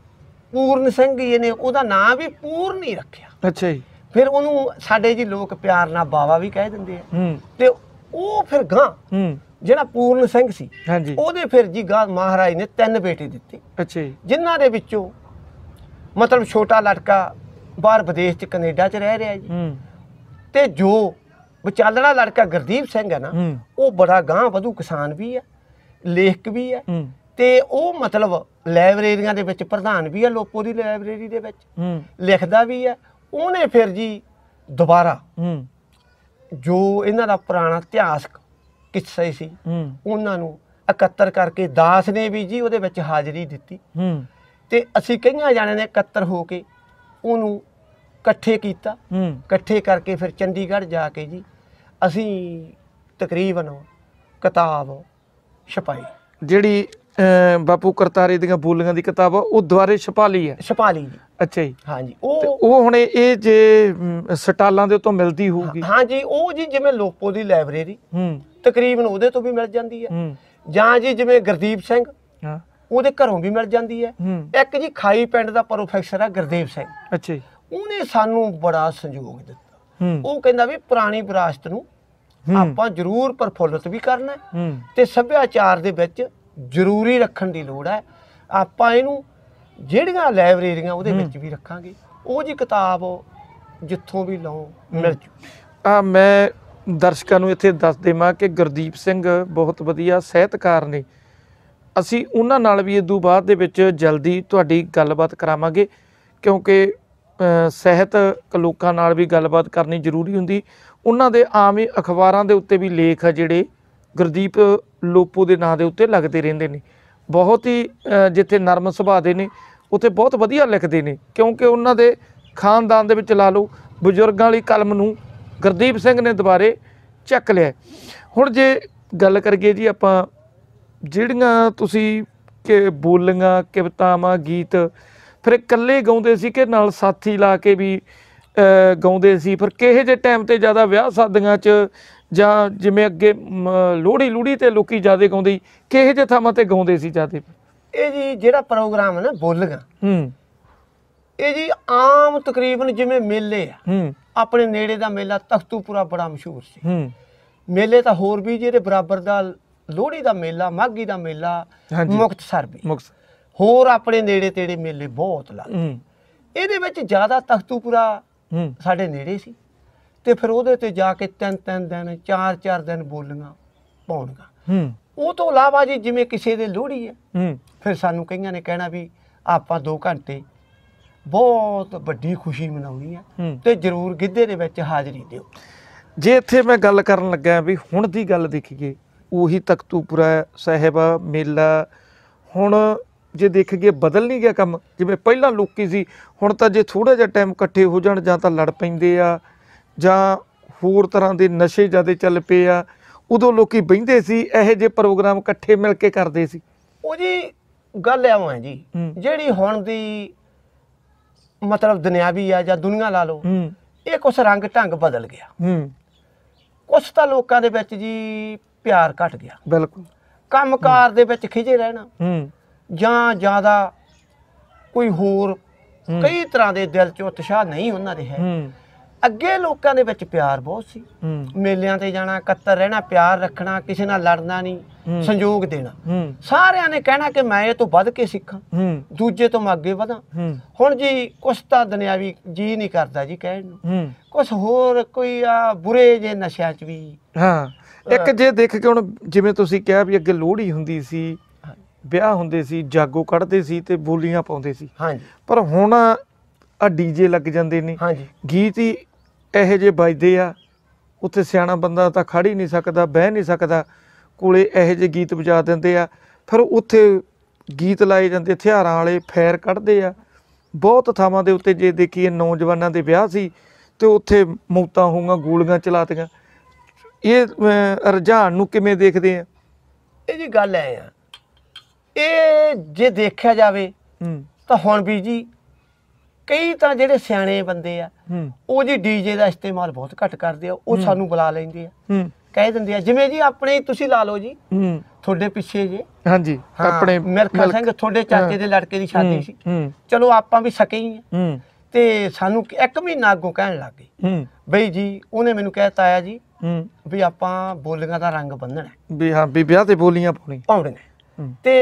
S1: ਪੂਰਨ ਸਿੰਘ ਜੀ ਨੇ ਉਹਦਾ ਨਾਂ ਵੀ ਪੂਰਨ ਹੀ ਰੱਖਿਆ ਅੱਛਾ ਜੀ ਫਿਰ ਉਹਨੂੰ ਸਾਡੇ ਜੀ ਲੋਕ ਪਿਆਰ ਨਾਲ ਬਾਵਾ ਵੀ ਕਹਿ ਦਿੰਦੇ ਆ ਹੂੰ ਤੇ ਉਹ ਫਿਰ ਗਾਂ ਹੂੰ ਜਿਹੜਾ ਪੂਰਨ ਸਿੰਘ ਸੀ ਹਾਂਜੀ ਉਹਦੇ ਫਿਰ ਜੀ ਗਾਂ ਮਹਾਰਾਜ ਨੇ ਤਿੰਨ ਬੇਟੇ ਦਿੱਤੇ ਅੱਛਾ ਜੀ ਜਿਨ੍ਹਾਂ ਦੇ ਵਿੱਚੋਂ ਮਤਲਬ ਛੋਟਾ ਲੜਕਾ ਬਾਹਰ ਵਿਦੇਸ਼ ਚ ਕੈਨੇਡਾ ਚ ਰਹਿ ਰਿਹਾ ਜੀ ਤੇ ਜੋ ਵਿਚਾਲੜਾ ਲੜਕਾ ਗੁਰਦੀਪ ਸਿੰਘ ਹੈ ਨਾ ਉਹ ਬੜਾ ਗਾਂ ਵਧੂ ਕਿਸਾਨ ਵੀ ਆ ਲੇਖਕ ਵੀ ਆ ਤੇ ਉਹ ਮਤਲਬ ਲਾਇਬ੍ਰੇਰੀਆਂ ਦੇ ਵਿੱਚ ਪ੍ਰਧਾਨ ਵੀ ਆ ਲੋਕੋ ਦੀ ਲਾਇਬ੍ਰੇਰੀ ਦੇ ਵਿੱਚ ਲਿਖਦਾ ਵੀ ਆ ਉਹਨੇ ਫਿਰ ਜੀ ਦੁਬਾਰਾ ਜੋ ਇਹਨਾਂ ਦਾ ਪੁਰਾਣਾ ਇਤਿਹਾਸਕ ਕਿੱਸਾ ਸੀ ਉਹਨਾਂ ਨੂੰ ਇਕੱਤਰ ਕਰਕੇ ਦਾਸ ਨੇ ਵੀ ਜੀ ਉਹਦੇ ਵਿੱਚ ਹਾਜ਼ਰੀ ਦਿੱਤੀ ਤੇ ਅਸੀਂ ਕਈਆਂ ਜਾਣਿਆਂ ਨੇ ਇਕੱਤਰ ਹੋ ਕੇ ਉਹਨੂੰ ਇਕੱਠੇ ਕੀਤਾ ਇਕੱਠੇ ਕਰਕੇ ਫਿਰ ਚੰਡੀਗੜ੍ਹ ਜਾ ਕੇ ਜੀ ਅਸੀਂ ਤਕਰੀਬਨ ਕਿਤਾਬ
S2: ਛਪਾਈ ਜਿਹੜੀ ਬਾਪੂ ਕਰਤਾਰੇ ਦੀਆਂ ਬੋਲੀਆਂ ਦੀ ਕਿਤਾਬ ਉਹ ਦੁਆਰੇ ਛਪਾ ਲਈ ਹੈ ਛਪਾ ਲਈ ਜੀ ਅੱਛਾ ਜੀ ਹਾਂਜੀ ਜੀ ਉਹ ਉਹ ਹੁਣ ਇਹ ਜੇ ਸਟਾਲਾਂ ਦੇ ਉਤੋਂ ਮਿਲਦੀ ਹੋਊਗੀ
S1: ਹਾਂਜੀ ਉਹ ਜੀ ਜਿਵੇਂ ਲੋਪੋ ਦੀ ਲਾਇਬ੍ਰੇਰੀ
S2: ਹੂੰ ਤਕਰੀਬਨ ਉਹਦੇ ਤੋਂ ਵੀ ਮਿਲ ਜਾਂਦੀ ਹੈ ਹੂੰ
S1: ਜਾਂ ਜੀ ਜਿਵੇਂ ਗੁਰਦੀਪ ਸਿੰਘ ਹਾਂ ਉਹਦੇ ਘਰੋਂ ਵੀ ਮਿਲ ਜਾਂਦੀ ਹੈ ਇੱਕ ਜੀ ਖਾਈ ਪਿੰਡ ਦਾ ਪ੍ਰੋਫੈਸਰ ਆ ਗੁਰਦੇਵ ਸਿੰਘ ਅੱਛਾ ਜੀ ਉਹਨੇ ਸਾਨੂੰ ਬੜਾ ਸੰਯੋਗ ਦਿੱਤਾ ਉਹ ਕਹਿੰਦਾ ਵੀ ਪੁਰਾਣੀ ਵਿਰਾਸਤ ਨੂੰ ਆਪਾਂ ਜ਼ਰੂਰ ਪਰਫੁੱਲਤ ਵੀ ਕਰਨਾ ਤੇ ਸੱਭਿਆਚਾਰ ਦੇ ਵਿੱਚ ਜ਼ਰੂਰੀ ਰੱਖਣ ਦੀ ਲੋੜ ਹੈ ਆਪਾਂ ਇਹਨੂੰ ਜਿਹੜੀਆਂ ਲਾਇਬ੍ਰੇਰੀਆਂ ਉਹਦੇ ਵਿੱਚ ਵੀ ਰੱਖਾਂਗੇ ਉਹ ਜੀ ਕਿਤਾਬ ਜਿੱਥੋਂ ਵੀ ਲਾਉ
S2: ਮਿਲ ਜੂ ਆ ਮੈਂ ਦਰਸ਼ਕਾਂ ਨੂੰ ਇੱਥੇ ਦੱਸ ਦੇਵਾਂ ਕਿ ਗੁਰਦੀਪ ਸਿੰਘ ਬਹੁਤ ਵਧੀਆ ਸਹਿਤਕਾਰ ਨੇ ਅਸੀਂ ਉਹਨਾਂ ਨਾਲ ਵੀ ਇਦੋਂ ਬਾਅਦ ਦੇ ਵਿੱਚ ਜਲਦੀ ਤੁਹਾਡੀ ਗੱਲਬਾਤ ਕਰਾਵਾਂਗੇ ਕਿਉਂਕਿ ਸਿਹਤ ਲੋਕਾਂ ਨਾਲ ਵੀ ਗੱਲਬਾਤ ਕਰਨੀ ਜ਼ਰੂਰੀ ਹੁੰਦੀ ਉਹਨਾਂ ਦੇ ਆਮ ਹੀ ਅਖਬਾਰਾਂ ਦੇ ਉੱਤੇ ਵੀ ਲੇਖ ਆ ਜਿਹੜੇ ਗੁਰਦੀਪ ਲੋਪੋ ਦੇ ਨਾਂ ਦੇ ਉੱਤੇ ਲੱਗਦੇ ਰਹਿੰਦੇ ਨੇ ਬਹੁਤ ਹੀ ਜਿੱਥੇ ਨਰਮ ਸੁਭਾਅ ਦੇ ਨੇ ਉੱਥੇ ਬਹੁਤ ਵਧੀਆ ਲਿਖਦੇ ਨੇ ਕਿਉਂਕਿ ਉਹਨਾਂ ਦੇ ਖਾਨਦਾਨ ਦੇ ਵਿੱਚ ਲਾ ਲਓ ਬਜ਼ੁਰਗਾਂ ਵਾਲੀ ਕਲਮ ਨੂੰ ਗੁਰਦੀਪ ਸਿੰਘ ਨੇ ਦੁਬਾਰੇ ਚੱਕ ਲਿਆ ਹੁਣ ਜੇ ਗੱਲ ਕਰੀਏ ਜੀ ਆਪਾਂ ਜਿਹੜੀਆਂ ਤੁਸੀਂ ਕਿ ਬੋਲੀਆਂ ਕਵਿਤਾਵਾਂ ਗੀਤ ਫਿਰ ਇਕੱਲੇ ਗਾਉਂਦੇ ਸੀ ਕਿ ਨਾਲ ਸਾਥੀ ਲਾ ਕੇ ਵੀ ਗਾਉਂਦੇ ਸੀ ਫਿਰ ਕਿਹੇ ਜੇ ਟਾਈਮ ਤੇ ਜ਼ਿਆਦਾ ਵਿਆਹ ਸਾਦੀਆਂ 'ਚ ਜਾਂ ਜਿਵੇਂ ਅੱਗੇ ਲੋੜੀ ਲੁੜੀ ਤੇ ਲੋਕੀ ਜ਼ਿਆਦਾ ਗਾਉਂਦੇ ਕਿਹੇ ਜੇ ਥਾਵਾਂ ਤੇ ਗਾਉਂਦੇ ਸੀ ਜ਼ਿਆਦਾ
S1: ਇਹ ਜੀ ਜਿਹੜਾ ਪ੍ਰੋਗਰਾਮ ਹੈ ਨਾ ਬੋਲੀਆਂ ਹੂੰ ਇਹ ਜੀ ਆਮ ਤਕਰੀਬਨ ਜਿਵੇਂ ਮੇਲੇ ਆ ਹੂੰ ਆਪਣੇ ਨੇੜੇ ਦਾ ਮੇਲਾ ਤਖਤੂਪੁਰਾ ਬੜਾ ਮਸ਼ਹੂਰ ਸੀ ਹੂੰ ਮੇਲੇ ਤਾਂ ਹੋਰ ਵੀ ਜਿਹਦੇ ਬਰਾਬਰ ਦਾ ਲੋਹੜੀ ਦਾ ਮੇਲਾ ਮਾਘੀ ਦਾ ਮੇਲਾ ਮੁਕਤਸਰ ਵੀ ਹੋਰ ਆਪਣੇ ਨੇੜੇ ਤੇੜੇ ਮੇਲੇ ਬਹੁਤ ਲੱਗਦੇ ਇਹਦੇ ਵਿੱਚ ਜ਼ਿਆਦਾ ਤਖਤੂਪੁਰਾ ਸਾਡੇ ਨੇੜੇ ਸੀ ਤੇ ਫਿਰ ਉਹਦੇ ਤੇ ਜਾ ਕੇ ਤਿੰਨ ਤਿੰਨ ਦਿਨ ਚਾਰ ਚਾਰ ਦਿਨ ਬੋਲੀਆਂ ਪਾਉਣਗਾ ਉਹ ਤੋਂ ਇਲਾਵਾ ਜੀ ਜਿਵੇਂ ਕਿਸੇ ਦੇ ਲੋਹੜੀ ਹੈ ਫਿਰ ਸਾਨੂੰ ਕਈਆਂ ਨੇ ਕਹਿਣਾ ਵੀ ਆਪਾਂ 2 ਘੰਟੇ
S2: ਬਹੁਤ ਵੱਡੀ ਖੁਸ਼ੀ ਮਨਾਉਣੀ ਆ ਤੇ ਜ਼ਰੂਰ ਗਿੱਧੇ ਦੇ ਵਿੱਚ ਹਾਜ਼ਰੀ ਦਿਓ ਜੇ ਇੱਥੇ ਮੈਂ ਗੱਲ ਕਰਨ ਲੱਗਾ ਵੀ ਹੁਣ ਦੀ ਗੱਲ ਦੇਖੀਏ ਉਹੀ ਤਖਤੂਪੁਰਾ ਸਾਹਿਬ ਮੇਲਾ ਹੁਣ ਜੇ ਦੇਖ ਗਏ ਬਦਲ ਨਹੀਂ ਗਿਆ ਕੰਮ ਜਿਵੇਂ ਪਹਿਲਾਂ ਲੋਕੀ ਸੀ ਹੁਣ ਤਾਂ ਜੇ ਥੋੜਾ ਜਿਹਾ ਟਾਈਮ ਇਕੱਠੇ ਹੋ ਜਾਣ ਜਾਂ ਤਾਂ ਲੜ ਪੈਂਦੇ ਆ ਜਾਂ ਹੋਰ ਤਰ੍ਹਾਂ ਦੇ ਨਸ਼ੇ ਜਿਆਦੇ ਚੱਲ ਪਏ ਆ ਉਦੋਂ ਲੋਕੀ ਬੈਂਦੇ ਸੀ ਇਹੋ ਜਿਹੇ ਪ੍ਰੋਗਰਾਮ ਇਕੱਠੇ ਮਿਲ ਕੇ ਕਰਦੇ ਸੀ
S1: ਉਹ ਜੀ ਗੱਲ ਐ ਹੈ ਜੀ ਜਿਹੜੀ ਹੁਣ ਦੀ ਮਤਲਬ ਦੁਨਿਆਵੀ ਆ ਜਾਂ ਦੁਨੀਆ ਲਾ ਲਓ ਇਹ ਕੁਛ ਰੰਗ ਢੰਗ ਬਦਲ ਗਿਆ ਹੂੰ ਕੁਛ ਤਾਂ ਲੋਕਾਂ ਦੇ ਵਿੱਚ ਜੀ ਪਿਆਰ ਘਟ ਗਿਆ ਬਿਲਕੁਲ ਕੰਮਕਾਰ ਦੇ ਵਿੱਚ ਖਿਜੇ ਰਹਿਣਾ ਹੂੰ ਜਾਂ ਜ਼ਿਆਦਾ ਕੋਈ ਹੋਰ ਕਈ ਤਰ੍ਹਾਂ ਦੇ ਦਿਲ 'ਚ ਉਤਸ਼ਾਹ ਨਹੀਂ ਉਹਨਾਂ ਦੇ ਹੈ ਅੱਗੇ ਲੋਕਾਂ ਦੇ ਵਿੱਚ ਪਿਆਰ ਬਹੁਤ ਸੀ ਮੇਲਿਆਂ ਤੇ ਜਾਣਾ ਇਕੱਤਰ ਰਹਿਣਾ ਪਿਆਰ ਰੱਖਣਾ ਕਿਸੇ ਨਾਲ ਲੜਨਾ ਨਹੀਂ ਸੰਯੋਗ ਦੇਣਾ ਸਾਰਿਆਂ ਨੇ ਕਹਿਣਾ ਕਿ ਮੈਂ ਇਹ ਤੋਂ ਵੱਧ ਕੇ ਸਿੱਖਾਂ ਦੂਜੇ ਤੋਂ ਮੈਂ ਅੱਗੇ ਵਧਾਂ ਹੁਣ ਜੀ ਕੁਛ ਤਾਂ ਦੁਨਿਆਵੀ ਜੀ ਨਹੀਂ ਕਰਦਾ ਜੀ ਕਹਿਣ ਨੂੰ ਕੁਛ ਹੋਰ ਕੋਈ ਆ ਬੁਰੇ ਜੇ ਨਸ਼ਿਆਂ 'ਚ ਵੀ
S2: ਹਾਂ ਇੱਕ ਜੇ ਦੇਖ ਕੇ ਹੁਣ ਜਿਵੇਂ ਤੁਸੀਂ ਕਿਹਾ ਵੀ ਅੱਗੇ ਲੋਹੜੀ ਹੁੰਦੀ ਸੀ ਵਿਆਹ ਹੁੰਦੇ ਸੀ ਜਾਗੋ ਕੱਢਦੇ ਸੀ ਤੇ ਬੋਲੀਆਂ ਪਾਉਂਦੇ ਸੀ ਹਾਂਜੀ ਪਰ ਹੁਣ ਆ ਡੀਜੇ ਲੱਗ ਜਾਂਦੇ ਨੇ ਹਾਂਜੀ ਗੀਤ ਹੀ ਇਹੋ ਜਿਹੇ ਵੱਜਦੇ ਆ ਉੱਥੇ ਸਿਆਣਾ ਬੰਦਾ ਤਾਂ ਖੜ ਹੀ ਨਹੀਂ ਸਕਦਾ ਬਹਿ ਨਹੀਂ ਸਕਦਾ ਕੋਲੇ ਇਹੋ ਜਿਹੇ ਗੀਤ ਵਜਾ ਦਿੰਦੇ ਆ ਫਿਰ ਉੱਥੇ ਗੀਤ ਲਾਏ ਜਾਂਦੇ ਹਥਿਆਰਾਂ ਵਾਲੇ ਫੈਰ ਕੱਢਦੇ ਆ ਬਹੁਤ ਥਾਵਾਂ ਦੇ ਉੱਤੇ ਜੇ ਦੇਖੀਏ ਨੌਜਵਾਨਾਂ ਦੇ ਵਿਆਹ ਸੀ ਤੇ ਉੱਥੇ ਮੌਤਾਂ ਹੋਊਗਾ ਗੋਲੀਆਂ ਚਲਾਤੀਆਂ ਇਹ ਰੁਝਾਨ ਨੂੰ ਕਿਵੇਂ ਦੇਖਦੇ ਆ ਇਹ ਜੀ ਗੱਲ ਐ
S1: ਆ ਇਹ ਜੇ
S2: ਦੇਖਿਆ ਜਾਵੇ ਤਾਂ ਹੁਣ ਵੀ
S1: ਜੀ ਕਈ ਤਾਂ ਜਿਹੜੇ ਸਿਆਣੇ ਬੰਦੇ ਆ ਉਹ ਜੀ ਡੀਜੇ ਦਾ ਇਸਤੇਮਾਲ ਬਹੁਤ ਘੱਟ ਕਰਦੇ ਆ ਉਹ ਸਾਨੂੰ ਬੁਲਾ ਲੈਂਦੇ ਆ ਕਹਿ ਦਿੰਦੇ ਆ ਜਿਵੇਂ ਜੀ ਆਪਣੇ ਤੁਸੀਂ ਲਾ ਲਓ ਜੀ
S2: ਤੁਹਾਡੇ ਪਿੱਛੇ ਜੀ ਹਾਂਜੀ ਆਪਣੇ ਮਿਰਖਾ ਸਿੰਘ ਤੁਹਾਡੇ ਚਾਚੇ ਦੇ ਲੜਕੇ ਦੀ ਸ਼ਾਦੀ ਸੀ
S1: ਚਲੋ ਆਪਾਂ ਵੀ ਸਕੇ ਹੀ ਆ ਤੇ ਸਾਨੂੰ ਇੱਕ ਮਹੀਨਾ ਅੱਗੋਂ ਕਹਿਣ
S2: ਲੱਗੇ
S1: ਬਈ ਜੀ ਉਹਨੇ ਮੈਨੂੰ ਕਹਿਤਾ ਆ ਜੀ ਹੂੰ ਵੀ ਆਪਾਂ ਬੋਲੀਆਂ ਦਾ ਰੰਗ ਬੰਨਣਾ
S2: ਵੀ ਹਾਂ ਵੀ ਵਿਆਹ ਤੇ ਬੋਲੀਆਂ ਪਾਉਣੀ ਪਾਉਣੀਆਂ ਹੂੰ।
S1: ਤੇ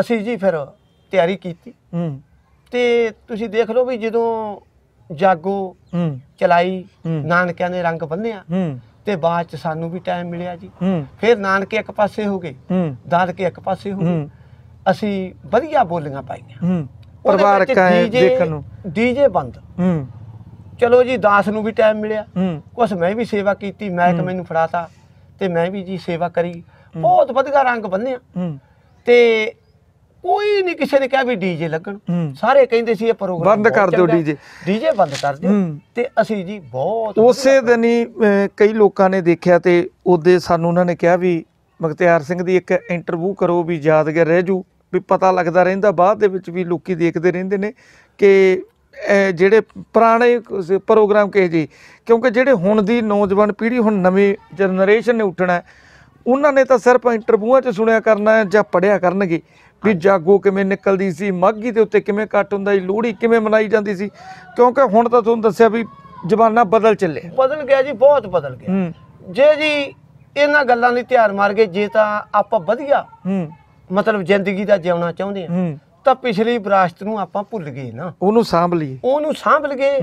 S1: ਅਸੀਂ ਜੀ ਫਿਰ ਤਿਆਰੀ ਕੀਤੀ ਹੂੰ ਤੇ ਤੁਸੀਂ ਦੇਖ ਲਓ ਵੀ ਜਦੋਂ ਜਾਗੋ ਹੂੰ ਚਲਾਈ ਨਾਨਕਿਆਂ ਦੇ ਰੰਗ ਬੰਨਿਆ ਹੂੰ ਤੇ ਬਾਅਦ ਚ ਸਾਨੂੰ ਵੀ ਟਾਈਮ ਮਿਲਿਆ ਜੀ ਹੂੰ ਫਿਰ ਨਾਨਕੇ ਇੱਕ ਪਾਸੇ ਹੋ ਗਏ ਹੂੰ ਦਾਦਕੇ ਇੱਕ ਪਾਸੇ ਹੋ ਗਏ ਹੂੰ ਅਸੀਂ ਵਧੀਆ ਬੋਲੀਆਂ ਪਾਈਆਂ
S3: ਹੂੰ ਪਰਿਵਾਰਕ ਦੇਖਣ ਨੂੰ
S1: ਡੀਜੇ ਬੰਦ ਹੂੰ ਚਲੋ ਜੀ ਦਾਸ ਨੂੰ ਵੀ ਟਾਈਮ ਮਿਲਿਆ ਕੁਛ ਮੈਂ ਵੀ ਸੇਵਾ ਕੀਤੀ ਮੈਂ ਇੱਕ ਮੈਨੂੰ ਫੜਾਤਾ ਤੇ ਮੈਂ ਵੀ ਜੀ ਸੇਵਾ ਕਰੀ ਬਹੁਤ ਵਧੀਆ ਰੰਗ ਬੰਨਿਆ ਤੇ ਕੋਈ ਨਹੀਂ ਕਿਸੇ ਨੇ ਕਿਹਾ ਵੀ ਡੀਜੇ ਲੱਗਣ ਸਾਰੇ ਕਹਿੰਦੇ ਸੀ ਇਹ ਪ੍ਰੋਗਰਾਮ ਬੰਦ ਕਰ ਦਿਓ ਡੀਜੇ ਡੀਜੇ ਬੰਦ ਕਰ ਦਿਓ ਤੇ ਅਸੀਂ ਜੀ ਬਹੁਤ ਉਸੇ
S2: ਦਿਨ ਹੀ ਕਈ ਲੋਕਾਂ ਨੇ ਦੇਖਿਆ ਤੇ ਉਹਦੇ ਸਾਨੂੰ ਉਹਨਾਂ ਨੇ ਕਿਹਾ ਵੀ ਮਗਤਿਆਰ ਸਿੰਘ ਦੀ ਇੱਕ ਇੰਟਰਵਿਊ ਕਰੋ ਵੀ ਯਾਦਗਾਰ ਰਹਿ ਜੂ ਵੀ ਪਤਾ ਲੱਗਦਾ ਰਹਿੰਦਾ ਬਾਅਦ ਦੇ ਵਿੱਚ ਵੀ ਲੋਕੀ ਦੇਖਦੇ ਰਹਿੰਦੇ ਨੇ ਕਿ ਜਿਹੜੇ ਪੁਰਾਣੇ ਪ੍ਰੋਗਰਾਮ ਕਹੇ ਜੀ ਕਿਉਂਕਿ ਜਿਹੜੇ ਹੁਣ ਦੀ ਨੌਜਵਾਨ ਪੀੜ੍ਹੀ ਹੁਣ ਨਵੀਂ ਜਨਰੇਸ਼ਨ ਨੇ ਉੱਠਣਾ ਉਹਨਾਂ ਨੇ ਤਾਂ ਸਿਰਫ ਇੰਟਰਵਿਊਆਂ 'ਚ ਸੁਣਿਆ ਕਰਨਾ ਜਾਂ ਪੜਿਆ ਕਰਨਗੇ ਵੀ ਜਾਗੋ ਕਿਵੇਂ ਨਿਕਲਦੀ ਸੀ ਮਾਗੀ ਦੇ ਉੱਤੇ ਕਿਵੇਂ ਕੱਟ ਹੁੰਦਾ ਸੀ ਲੋਹੜੀ ਕਿਵੇਂ ਮਨਾਈ ਜਾਂਦੀ ਸੀ ਕਿਉਂਕਿ ਹੁਣ ਤਾਂ ਤੁਹਾਨੂੰ ਦੱਸਿਆ ਵੀ ਜ਼ਮਾਨਾ ਬਦਲ ਚੱਲੇ
S1: ਬਦਲ ਗਿਆ ਜੀ ਬਹੁਤ ਬਦਲ ਗਿਆ ਜੇ ਜੀ ਇਹਨਾਂ ਗੱਲਾਂ ਲਈ ਧਿਆਨ ਮਾਰ ਕੇ ਜੇ ਤਾਂ ਆਪਾਂ ਵਧੀਆ ਮਤਲਬ ਜ਼ਿੰਦਗੀ ਦਾ ਜਿਉਣਾ ਚਾਹੁੰਦੇ ਆ ਤਾਂ ਪਿਛਲੀ ਵਿਰਾਸਤ ਨੂੰ ਆਪਾਂ ਭੁੱਲ ਗਏ ਨਾ
S2: ਉਹਨੂੰ ਸਾਂਭ ਲਈਏ
S1: ਉਹਨੂੰ ਸਾਂਭ ਲਈਏ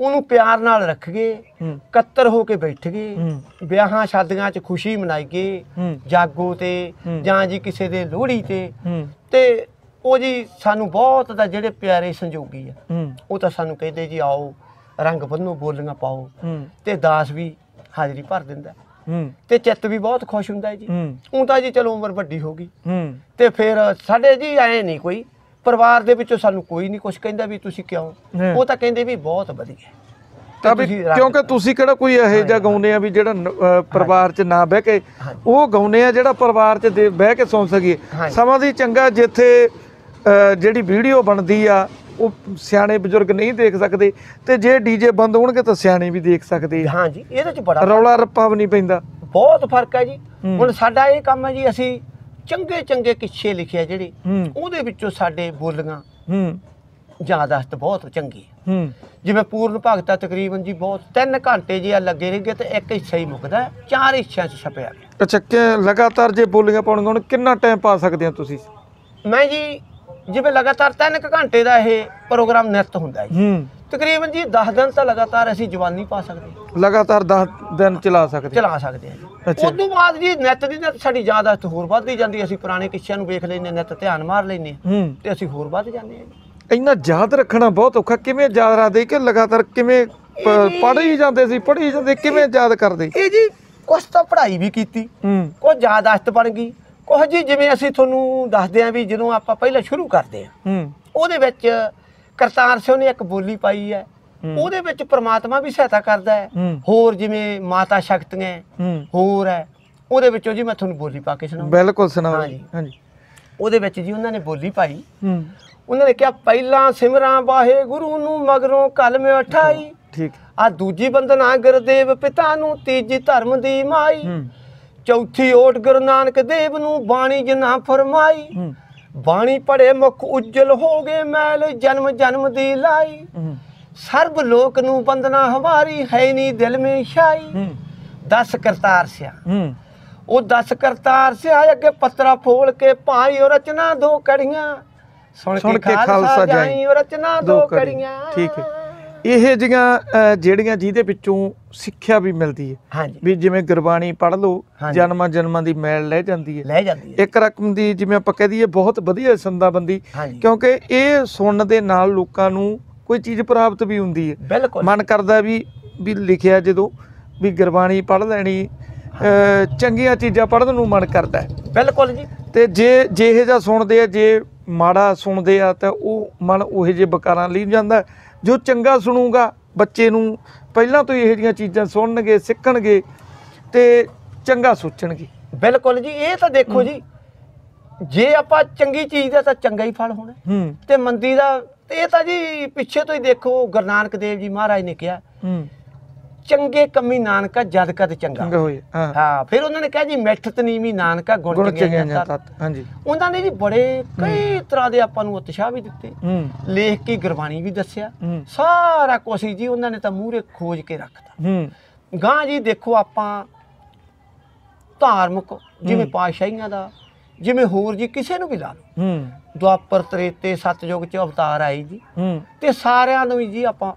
S1: ਉਹਨੂੰ ਪਿਆਰ ਨਾਲ ਰੱਖ ਗਏ ਕੱਤਰ ਹੋ ਕੇ ਬੈਠ ਗਏ ਵਿਆਹਾਂ ਸ਼ਾਦੀਆਂ 'ਚ ਖੁਸ਼ੀ ਮਨਾਈ ਗਏ ਜਾਗੋ ਤੇ ਜਾਂ ਜੀ ਕਿਸੇ ਦੇ ਲੋਹੜੀ ਤੇ ਤੇ ਉਹ ਜੀ ਸਾਨੂੰ ਬਹੁਤ ਦਾ ਜਿਹੜੇ ਪਿਆਰੇ ਸੰਜੋਗੀ ਆ ਉਹ ਤਾਂ ਸਾਨੂੰ ਕਹਿੰਦੇ ਜੀ ਆਓ ਰੰਗ ਬੰਨੋ ਬੋਲੀਆਂ ਪਾਓ ਤੇ ਦਾਸ ਵੀ ਹਾਜ਼ਰੀ ਭਰ ਦਿੰਦਾ ਤੇ ਚਿੱਤ ਵੀ ਬਹੁਤ ਖੁਸ਼ ਹੁੰਦਾ ਜੀ ਉਹ ਤਾਂ ਜੀ ਚਲੋ ਉਮਰ ਵੱਡੀ ਹੋ ਗਈ ਤੇ ਫਿਰ ਸਾਡੇ ਜੀ ਆਏ ਨਹੀਂ ਕੋਈ ਪਰਿਵਾਰ ਦੇ ਵਿੱਚੋਂ ਸਾਨੂੰ ਕੋਈ ਨਹੀਂ ਕੁਝ ਕਹਿੰਦਾ ਵੀ ਤੁਸੀਂ ਕਿਉਂ ਉਹ ਤਾਂ ਕਹਿੰਦੇ ਵੀ ਬਹੁਤ ਵਧੀਆ
S2: ਤਾਂ ਵੀ ਕਿਉਂਕਿ ਤੁਸੀਂ ਕਿਹੜਾ ਕੋਈ ਇਹੋ ਜਿਹਾ ਗਾਉਂਦੇ ਆ ਵੀ ਜਿਹੜਾ ਪਰਿਵਾਰ 'ਚ ਨਾ ਬਹਿ ਕੇ ਉਹ ਗਾਉਂਦੇ ਆ ਜਿਹੜਾ ਪਰਿਵਾਰ 'ਚ ਬਹਿ ਕੇ ਸੁਣ ਸਕੀਏ ਸਮਾਂ ਦੀ ਚੰਗਾ ਜਿੱਥੇ ਜਿਹੜੀ ਵੀਡੀਓ ਬਣਦੀ ਆ ਉਹ ਸਿਆਣੇ ਬਜ਼ੁਰਗ ਨਹੀਂ ਦੇਖ ਸਕਦੇ ਤੇ ਜੇ ਡੀਜੇ ਬੰਦ ਹੋਣਗੇ ਤਾਂ ਸਿਆਣੇ ਵੀ ਦੇਖ ਸਕਦੇ ਹਾਂਜੀ ਇਹਦੇ 'ਚ ਬੜਾ ਰੌਲਾ ਰੱਪਾ ਵੀ ਨਹੀਂ ਪੈਂਦਾ ਬਹੁਤ ਫਰਕ ਹੈ ਜੀ ਹੁਣ ਸਾਡਾ ਇਹ ਕੰਮ ਹੈ ਜੀ ਅਸੀਂ
S1: ਚੰਗੇ ਚੰਗੇ ਕਿੱਸੇ ਲਿਖਿਆ ਜਿਹੜੇ ਉਹਦੇ ਵਿੱਚੋਂ ਸਾਡੇ ਬੋਲੀਆਂ ਹੂੰ ਜਿਆਦਾਸਤ ਬਹੁਤ ਚੰਗੀ ਹੂੰ ਜਿਵੇਂ ਪੂਰਨ ਭਗਤਾ ਤਕਰੀਬਨ ਜੀ ਬਹੁਤ 3 ਘੰਟੇ ਜਿਆ ਲੱਗੇ ਰਹੇਗੇ ਤੇ ਇੱਕ ਹਿੱਸਾ ਹੀ ਮੁਕਦਾ ਚਾਰ ਹਿੱਸਿਆਂ 'ਚ ਛਪਿਆ
S2: ਅੱਛਾ ਕਿ ਲਗਾਤਾਰ ਜੇ ਬੋਲੀਆਂ ਪਾਉਣਗੇ ਹੁਣ ਕਿੰਨਾ ਟਾਈਮ ਪਾ ਸਕਦੇ ਆ ਤੁਸੀਂ
S1: ਮੈਂ ਜੀ ਜਿਵੇਂ ਲਗਾਤਾਰ 3 ਘੰਟੇ ਦਾ ਇਹ ਪ੍ਰੋਗਰਾਮ ਨਿਰਤ ਹੁੰਦਾ ਜੀ ਹੂੰ ਤਕਰੀਬਨ ਜੀ 10 ਦਿਨ ਤਾਂ ਲਗਾਤਾਰ ਅਸੀਂ ਜਵਾਨੀ ਪਾ ਸਕਦੇ
S2: ਹਾਂ। ਲਗਾਤਾਰ 10 ਦਿਨ ਚਲਾ ਸਕਦੇ ਚਲਾ ਸਕਦੇ ਹਾਂ ਅੱਛਾ। ਉਸ
S1: ਤੋਂ ਬਾਅਦ ਜੀ ਨਿਤ ਦੀ ਨਿਤ ਸਾਡੀ ਜਿਆਦਾ ਹੋਰ ਵੱਧਦੀ ਜਾਂਦੀ ਅਸੀਂ ਪੁਰਾਣੇ ਕਿਸ਼ਿਆਂ ਨੂੰ ਵੇਖ ਲੈਨੇ ਹਾਂ, ਧਿਆਨ ਮਾਰ ਲੈਨੇ ਤੇ ਅਸੀਂ ਹੋਰ ਵੱਧ ਜਾਂਦੇ ਹਾਂ
S2: ਇੰਨਾ ਯਾਦ ਰੱਖਣਾ ਬਹੁਤ ਔਖਾ ਕਿਵੇਂ ਯਾਦ ਰੱਖਦੇ ਕਿ ਲਗਾਤਾਰ ਕਿਵੇਂ ਹੀ ਜਾਂਦੇ ਸੀ ਹੀ ਜਾਂਦੇ ਕਿਵੇਂ ਯਾਦ ਕਰਦੇ
S1: ਇਹ ਜੀ ਕੁਛ ਤਾਂ ਪੜ੍ਹਾਈ ਵੀ
S2: ਕੀਤੀ ਹੂੰ ਕੁਝ ਯਾਦਾਸ਼ਤ ਬਣ ਗਈ ਕੁਝ ਜੀ
S1: ਜਿਵੇਂ ਅਸੀਂ ਤੁਹਾਨੂੰ ਦੱਸਦੇ ਹਾਂ ਵੀ ਜਦੋਂ ਆਪਾਂ ਪਹਿਲਾਂ ਸ਼ੁਰੂ ਕਰਦੇ ਆਂ ਹੂੰ ਉਹਦੇ ਵਿੱਚ ਕਰਤਾਰ ਸਿੰਘ ਨੇ ਇੱਕ ਬੋਲੀ ਪਾਈ ਹੈ ਉਹਦੇ ਵਿੱਚ ਪ੍ਰਮਾਤਮਾ ਵੀ ਸਹਾਇਤਾ ਕਰਦਾ ਹੈ ਹੋਰ ਜਿਵੇਂ ਮਾਤਾ ਸ਼ਕਤੀਆਂ ਹੋਰ ਹੈ ਉਹਦੇ ਵਿੱਚੋਂ ਜੀ ਮੈਂ ਤੁਹਾਨੂੰ ਬੋਲੀ ਪਾ ਕੇ ਸੁਣਾਉਂਦਾ ਬਿਲਕੁਲ
S2: ਸੁਣਾਓ ਹਾਂਜੀ
S1: ਉਹਦੇ ਵਿੱਚ ਜੀ ਉਹਨਾਂ ਨੇ ਬੋਲੀ ਪਾਈ ਉਹਨਾਂ ਨੇ ਕਿਹਾ ਪਹਿਲਾਂ ਸਿਮਰਾਂ ਵਾਹਿਗੁਰੂ ਨੂੰ ਮਗਰੋਂ ਕਲਮ ਉਠਾਈ ਠੀਕ ਆ ਦੂਜੀ ਬੰਦਨਾ ਗੁਰਦੇਵ ਪਿਤਾ ਨੂੰ ਤੀਜੀ ਧਰਮ ਦੀ ਮਾਈ ਚੌਥੀ ਓਟ ਗੁਰੂ ਨਾਨਕ ਦੇਵ ਨੂੰ ਬਾਣੀ ਜਿਨਾ ਫਰਮਾਈ ਬਾਣੀ ਪੜੇ ਮੁਖ ਉਜਲ ਹੋ ਗਏ ਮੈਲ ਜਨਮ ਜਨਮ ਦੀ ਲਾਈ ਸਰਬ ਲੋਕ ਨੂੰ ਬੰਦਨਾ ਹਵਾਰੀ ਹੈ ਨਹੀਂ ਦਿਲ ਮੇ ਸ਼ਾਈ ਦਸ ਕਰਤਾਰ ਸਿਆ ਉਹ ਦਸ ਕਰਤਾਰ ਸਿਆ ਅੱਗੇ ਪੱਤਰਾ ਫੋਲ ਕੇ ਪਾਈ ਉਹ ਰਚਨਾ ਦੋ ਕੜੀਆਂ
S2: ਸੁਣ ਕੇ ਖਾਲਸਾ ਜਾਈ ਉਹ
S1: ਰਚਨਾ ਦੋ ਕੜੀਆਂ
S2: ਠੀਕ ਹੈ ਇਹ ਜਿਹੜੀਆਂ ਜਿਹੜੀਆਂ ਜਿਹਦੇ ਵਿੱਚੋਂ ਸਿੱਖਿਆ ਵੀ ਮਿਲਦੀ ਹੈ ਵੀ ਜਿਵੇਂ ਗੁਰਬਾਣੀ ਪੜ੍ਹ ਲਓ ਜਨਮਾਂ ਜਨਮਾਂ ਦੀ ਮੈਲ ਲੈ ਜਾਂਦੀ ਹੈ ਲੈ ਜਾਂਦੀ ਹੈ ਇੱਕ ਰਕਮ ਦੀ ਜਿਵੇਂ ਆਪਾਂ ਕਹਿ ਦਈਏ ਬਹੁਤ ਵਧੀਆ ਸੰਦਾਬੰਦੀ ਕਿਉਂਕਿ ਇਹ ਸੁਣਨ ਦੇ ਨਾਲ ਲੋਕਾਂ ਨੂੰ ਕੋਈ ਚੀਜ਼ ਪ੍ਰਾਪਤ ਵੀ ਹੁੰਦੀ ਹੈ ਮਨ ਕਰਦਾ ਵੀ ਵੀ ਲਿਖਿਆ ਜਦੋਂ ਵੀ ਗੁਰਬਾਣੀ ਪੜ੍ਹ ਲੈਣੀ ਚੰਗੀਆਂ ਚੀਜ਼ਾਂ ਪੜ੍ਹਨ ਨੂੰ ਮਨ ਕਰਦਾ ਹੈ ਬਿਲਕੁਲ ਜੀ ਤੇ ਜੇ ਜਿਹੇ ਜਾਂ ਸੁਣਦੇ ਆ ਜੇ ਮਾੜਾ ਸੁਣਦੇ ਆ ਤਾਂ ਉਹ ਮਨ ਉਹੇ ਜੇ ਬਕਾਰਾਂ ਲਈ ਜਾਂਦਾ ਜੋ ਚੰਗਾ ਸੁਣੂਗਾ ਬੱਚੇ ਨੂੰ ਪਹਿਲਾਂ ਤੋਂ ਇਹ ਜਿਹੜੀਆਂ ਚੀਜ਼ਾਂ ਸੁਣਨਗੇ ਸਿੱਖਣਗੇ ਤੇ ਚੰਗਾ ਸੋਚਣਗੇ
S1: ਬਿਲਕੁਲ ਜੀ ਇਹ ਤਾਂ ਦੇਖੋ ਜੀ ਜੇ ਆਪਾਂ ਚੰਗੀ ਚੀਜ਼ ਦਾ ਤਾਂ ਚੰਗਾ ਹੀ ਫਲ ਹੋਣਾ ਤੇ ਮੰਦੀ ਦਾ ਇਹ ਤਾਂ ਜੀ ਪਿੱਛੇ ਤੋਂ ਹੀ ਦੇਖੋ ਗੁਰਨਾਨਕ ਦੇਵ ਜੀ ਮਹਾਰਾਜ ਨੇ ਕਿਹਾ ਚੰਗੇ ਕੰਮੀ ਨਾਨਕਾ ਜਦ ਕਦ ਚੰਗਾ ਚੰਗਾ ਹੋਏ ਹਾਂ ਫਿਰ ਉਹਨਾਂ ਨੇ ਕਿਹਾ ਜੀ ਮਿੱਠ ਤਨੀਮੀ ਨਾਨਕਾ ਗੁਣ ਗੁਣ ਚੰਗੇ ਹਾਂਜੀ ਉਹਨਾਂ ਨੇ ਵੀ ਬੜੇ ਕਈ ਤਰ੍ਹਾਂ ਦੇ ਆਪਾਂ ਨੂੰ ਉਤਸ਼ਾਹ ਵੀ ਦਿੱਤੇ ਲੇਖ ਕੀ ਗੁਰਬਾਣੀ ਵੀ ਦੱਸਿਆ ਸਾਰਾ ਕੁਝ ਜੀ ਉਹਨਾਂ ਨੇ ਤਾਂ ਮੂਹਰੇ ਖੋਜ ਕੇ ਰੱਖਤਾ ਹੂੰ ਗਾਂ ਜੀ ਦੇਖੋ ਆਪਾਂ ਧਾਰਮਿਕ ਜਿਵੇਂ ਪਾਸ਼ਾਹੀਆਂ ਦਾ ਜਿਵੇਂ ਹੋਰ ਜੀ ਕਿਸੇ ਨੂੰ ਵੀ ਲਾ ਲਓ ਹੂੰ ਦੁਆਪਰ ਤ੍ਰੇਤੇ ਸਤਜੁਗ ਚ ਅਵਤਾਰ ਆਈ ਜੀ ਹੂੰ ਤੇ ਸਾਰਿਆਂ ਨੂੰ ਜੀ ਆਪਾਂ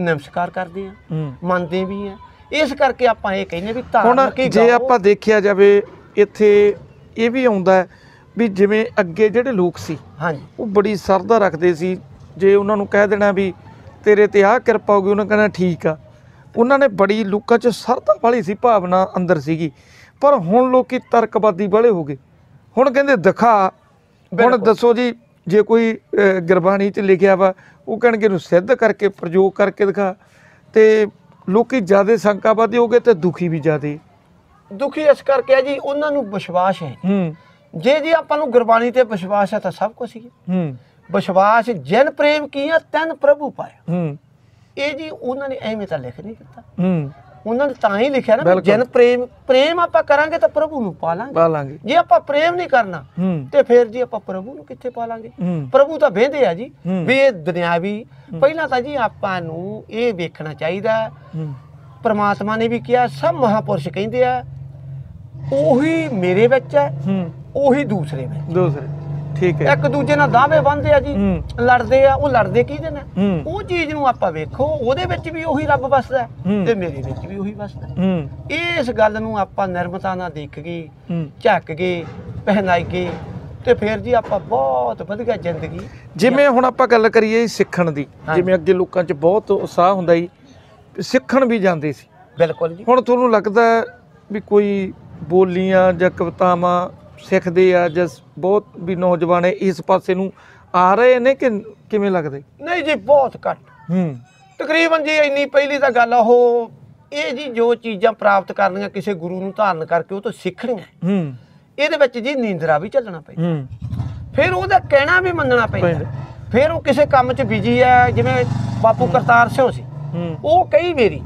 S2: ਨਮਸਕਾਰ ਕਰਦੇ ਆ ਮੰਨਦੇ ਵੀ ਆ
S1: ਇਸ ਕਰਕੇ ਆਪਾਂ ਇਹ ਕਹਿੰਦੇ ਵੀ ਧਾਰਮਿਕ ਜੇ ਆਪਾਂ
S2: ਦੇਖਿਆ ਜਾਵੇ ਇੱਥੇ ਇਹ ਵੀ ਆਉਂਦਾ ਵੀ ਜਿਵੇਂ ਅੱਗੇ ਜਿਹੜੇ ਲੋਕ ਸੀ ਹਾਂਜੀ ਉਹ ਬੜੀ ਸਰਦਾ ਰੱਖਦੇ ਸੀ ਜੇ ਉਹਨਾਂ ਨੂੰ ਕਹਿ ਦੇਣਾ ਵੀ ਤੇਰੇ ਤੇ ਆਹ ਕਿਰਪਾ ਹੋ ਗਈ ਉਹਨਾਂ ਕਹਿੰਦਾ ਠੀਕ ਆ ਉਹਨਾਂ ਨੇ ਬੜੀ ਲੋਕਾਂ 'ਚ ਸਰਦਾ ਵਾਲੀ ਸੀ ਭਾਵਨਾ ਅੰਦਰ ਸੀਗੀ ਪਰ ਹੁਣ ਲੋਕੀ ਤਰਕਵਾਦੀ ਵਾਲੇ ਹੋ ਗਏ ਹੁਣ ਕਹਿੰਦੇ ਦਿਖਾ ਹੁਣ ਦੱਸੋ ਜੀ ਜੇ ਕੋਈ ਗੁਰਬਾਣੀ 'ਚ ਲਿਖਿਆ ਵਾ ਉਹ ਕਹਣਗੇ ਨੂੰ ਸਿੱਧ ਕਰਕੇ ਪ੍ਰਯੋਗ ਕਰਕੇ ਦਿਖਾ ਤੇ ਲੋਕੀ ਜਿਆਦੇ ਸੰਕਾਵਾਦੀ ਹੋਗੇ ਤੇ ਦੁਖੀ ਵੀ ਜਿਆਦੇ
S1: ਦੁਖੀ ਇਸ ਕਰਕੇ ਆ ਜੀ ਉਹਨਾਂ ਨੂੰ ਵਿਸ਼ਵਾਸ ਹੈ ਹੂੰ ਜੇ ਜੀ ਆਪਾਂ ਨੂੰ ਗੁਰਬਾਣੀ ਤੇ ਵਿਸ਼ਵਾਸ ਹੈ ਤਾਂ ਸਭ ਕੁਝ ਹੀ ਹੂੰ ਵਿਸ਼ਵਾਸ ਜਨ ਪ੍ਰੇਮ ਕੀਆ ਤਨ ਪ੍ਰਭੂ ਪਾਇਆ ਹੂੰ ਇਹ ਜੀ ਉਹਨਾਂ ਨੇ ਐਵੇਂ ਤਾਂ ਲਿਖ ਨਹੀਂ ਦਿੱਤਾ ਹੂੰ ਉਹਨਾਂ ਨੇ ਤਾਂ ਹੀ ਲਿਖਿਆ ਨਾ ਜਨ ਪ੍ਰੇਮ ਪ੍ਰੇਮ ਆਪਾਂ ਕਰਾਂਗੇ ਤਾਂ ਪ੍ਰਭੂ ਨੂੰ ਪਾਲਾਂਗੇ ਪਾਲਾਂਗੇ ਜੇ ਆਪਾਂ ਪ੍ਰੇਮ ਨਹੀਂ ਕਰਨਾ ਤੇ ਫਿਰ ਜੀ ਆਪਾਂ ਪ੍ਰਭੂ ਨੂੰ ਕਿੱਥੇ ਪਾਲਾਂਗੇ ਲਾਂਗੇ ਪ੍ਰਭੂ ਤਾਂ ਵੇਂਦੇ ਆ ਜੀ ਵੀ ਇਹ ਦੁਨਿਆਵੀ ਪਹਿਲਾਂ ਤਾਂ ਜੀ ਆਪਾਂ ਨੂੰ ਇਹ ਵੇਖਣਾ ਚਾਹੀਦਾ ਪਰਮਾਤਮਾ ਨੇ ਵੀ ਕਿਹਾ ਸਭ ਮਹਾਪੁਰਸ਼ ਕਹਿੰਦੇ ਆ ਉਹੀ ਮੇਰੇ ਵਿੱਚ ਹੈ ਉਹੀ ਦੂਸਰੇ ਵਿੱਚ ਦੂਸਰੇ ਠੀਕ ਹੈ ਇੱਕ ਦੂਜੇ ਨਾਲ ਦਾਅਵੇ ਬੰਨਦੇ ਆ ਜੀ ਲੜਦੇ ਆ ਉਹ ਲੜਦੇ ਕਿਹਦੇ ਨਾਲ ਉਹ ਚੀਜ਼ ਨੂੰ ਆਪਾਂ ਵੇਖੋ ਉਹਦੇ ਵਿੱਚ ਵੀ ਉਹੀ ਰੱਬ ਵੱਸਦਾ ਤੇ ਮੇਰੇ ਵਿੱਚ ਵੀ ਉਹੀ ਵਸਦਾ ਇਸ ਗੱਲ ਨੂੰ ਆਪਾਂ ਨਿਰਮਤਾ ਨਾਲ ਦੇਖ ਗਏ ਝੱਕ ਕੇ
S2: ਪਹਿਨਾਈ ਗਏ ਤੇ ਫਿਰ ਜੀ ਆਪਾਂ ਬਹੁਤ ਵਧੀਆ ਜ਼ਿੰਦਗੀ ਜਿਵੇਂ ਹੁਣ ਆਪਾਂ ਗੱਲ ਕਰੀਏ ਸਿੱਖਣ ਦੀ ਜਿਵੇਂ ਅੱਗੇ ਲੋਕਾਂ 'ਚ ਬਹੁਤ ਉਸਾਹ ਹੁੰਦਾ ਸੀ ਸਿੱਖਣ ਵੀ ਜਾਂਦੇ ਸੀ ਬਿਲਕੁਲ ਜੀ ਹੁਣ ਤੁਹਾਨੂੰ ਲੱਗਦਾ ਵੀ ਕੋਈ ਬੋਲੀਆਂ ਜਾਂ ਕਵਿਤਾਵਾਂ ਸਿੱਖਦੇ ਆ ਜਸ ਬਹੁਤ ਵੀ ਨੌਜਵਾਨ ਇਸ ਪਾਸੇ ਨੂੰ ਆ ਰਹੇ ਨੇ ਕਿ ਕਿਵੇਂ ਲੱਗਦੇ
S1: ਨਹੀਂ ਜੀ ਬਹੁਤ ਘੱਟ ਹੂੰ ਤਕਰੀਬਨ ਜੀ ਇੰਨੀ ਪਹਿਲੀ ਤਾਂ ਗੱਲ ਉਹ ਇਹ ਜੀ ਜੋ ਚੀਜ਼ਾਂ ਪ੍ਰਾਪਤ ਕਰਨੀਆਂ ਕਿਸੇ ਗੁਰੂ ਨੂੰ ਧਾਰਨ ਕਰਕੇ ਉਹ ਤੋਂ ਸਿੱਖਣੀਆਂ ਹੂੰ ਇਹਦੇ ਵਿੱਚ ਜੀ ਨੀਂਦਰਾ ਵੀ ਚੱਲਣਾ ਪੈਂਦਾ
S3: ਹੂੰ
S1: ਫਿਰ ਉਹਦਾ ਕਹਿਣਾ ਵੀ ਮੰਨਣਾ ਪੈਂਦਾ ਫਿਰ ਉਹ ਕਿਸੇ ਕੰਮ 'ਚ ਬਿਜੀ ਹੈ ਜਿਵੇਂ ਬਾਪੂ ਕਰਤਾਰ ਸਿੰਘ ਸੀ ਉਹ ਕਈ ਮੇਰੀ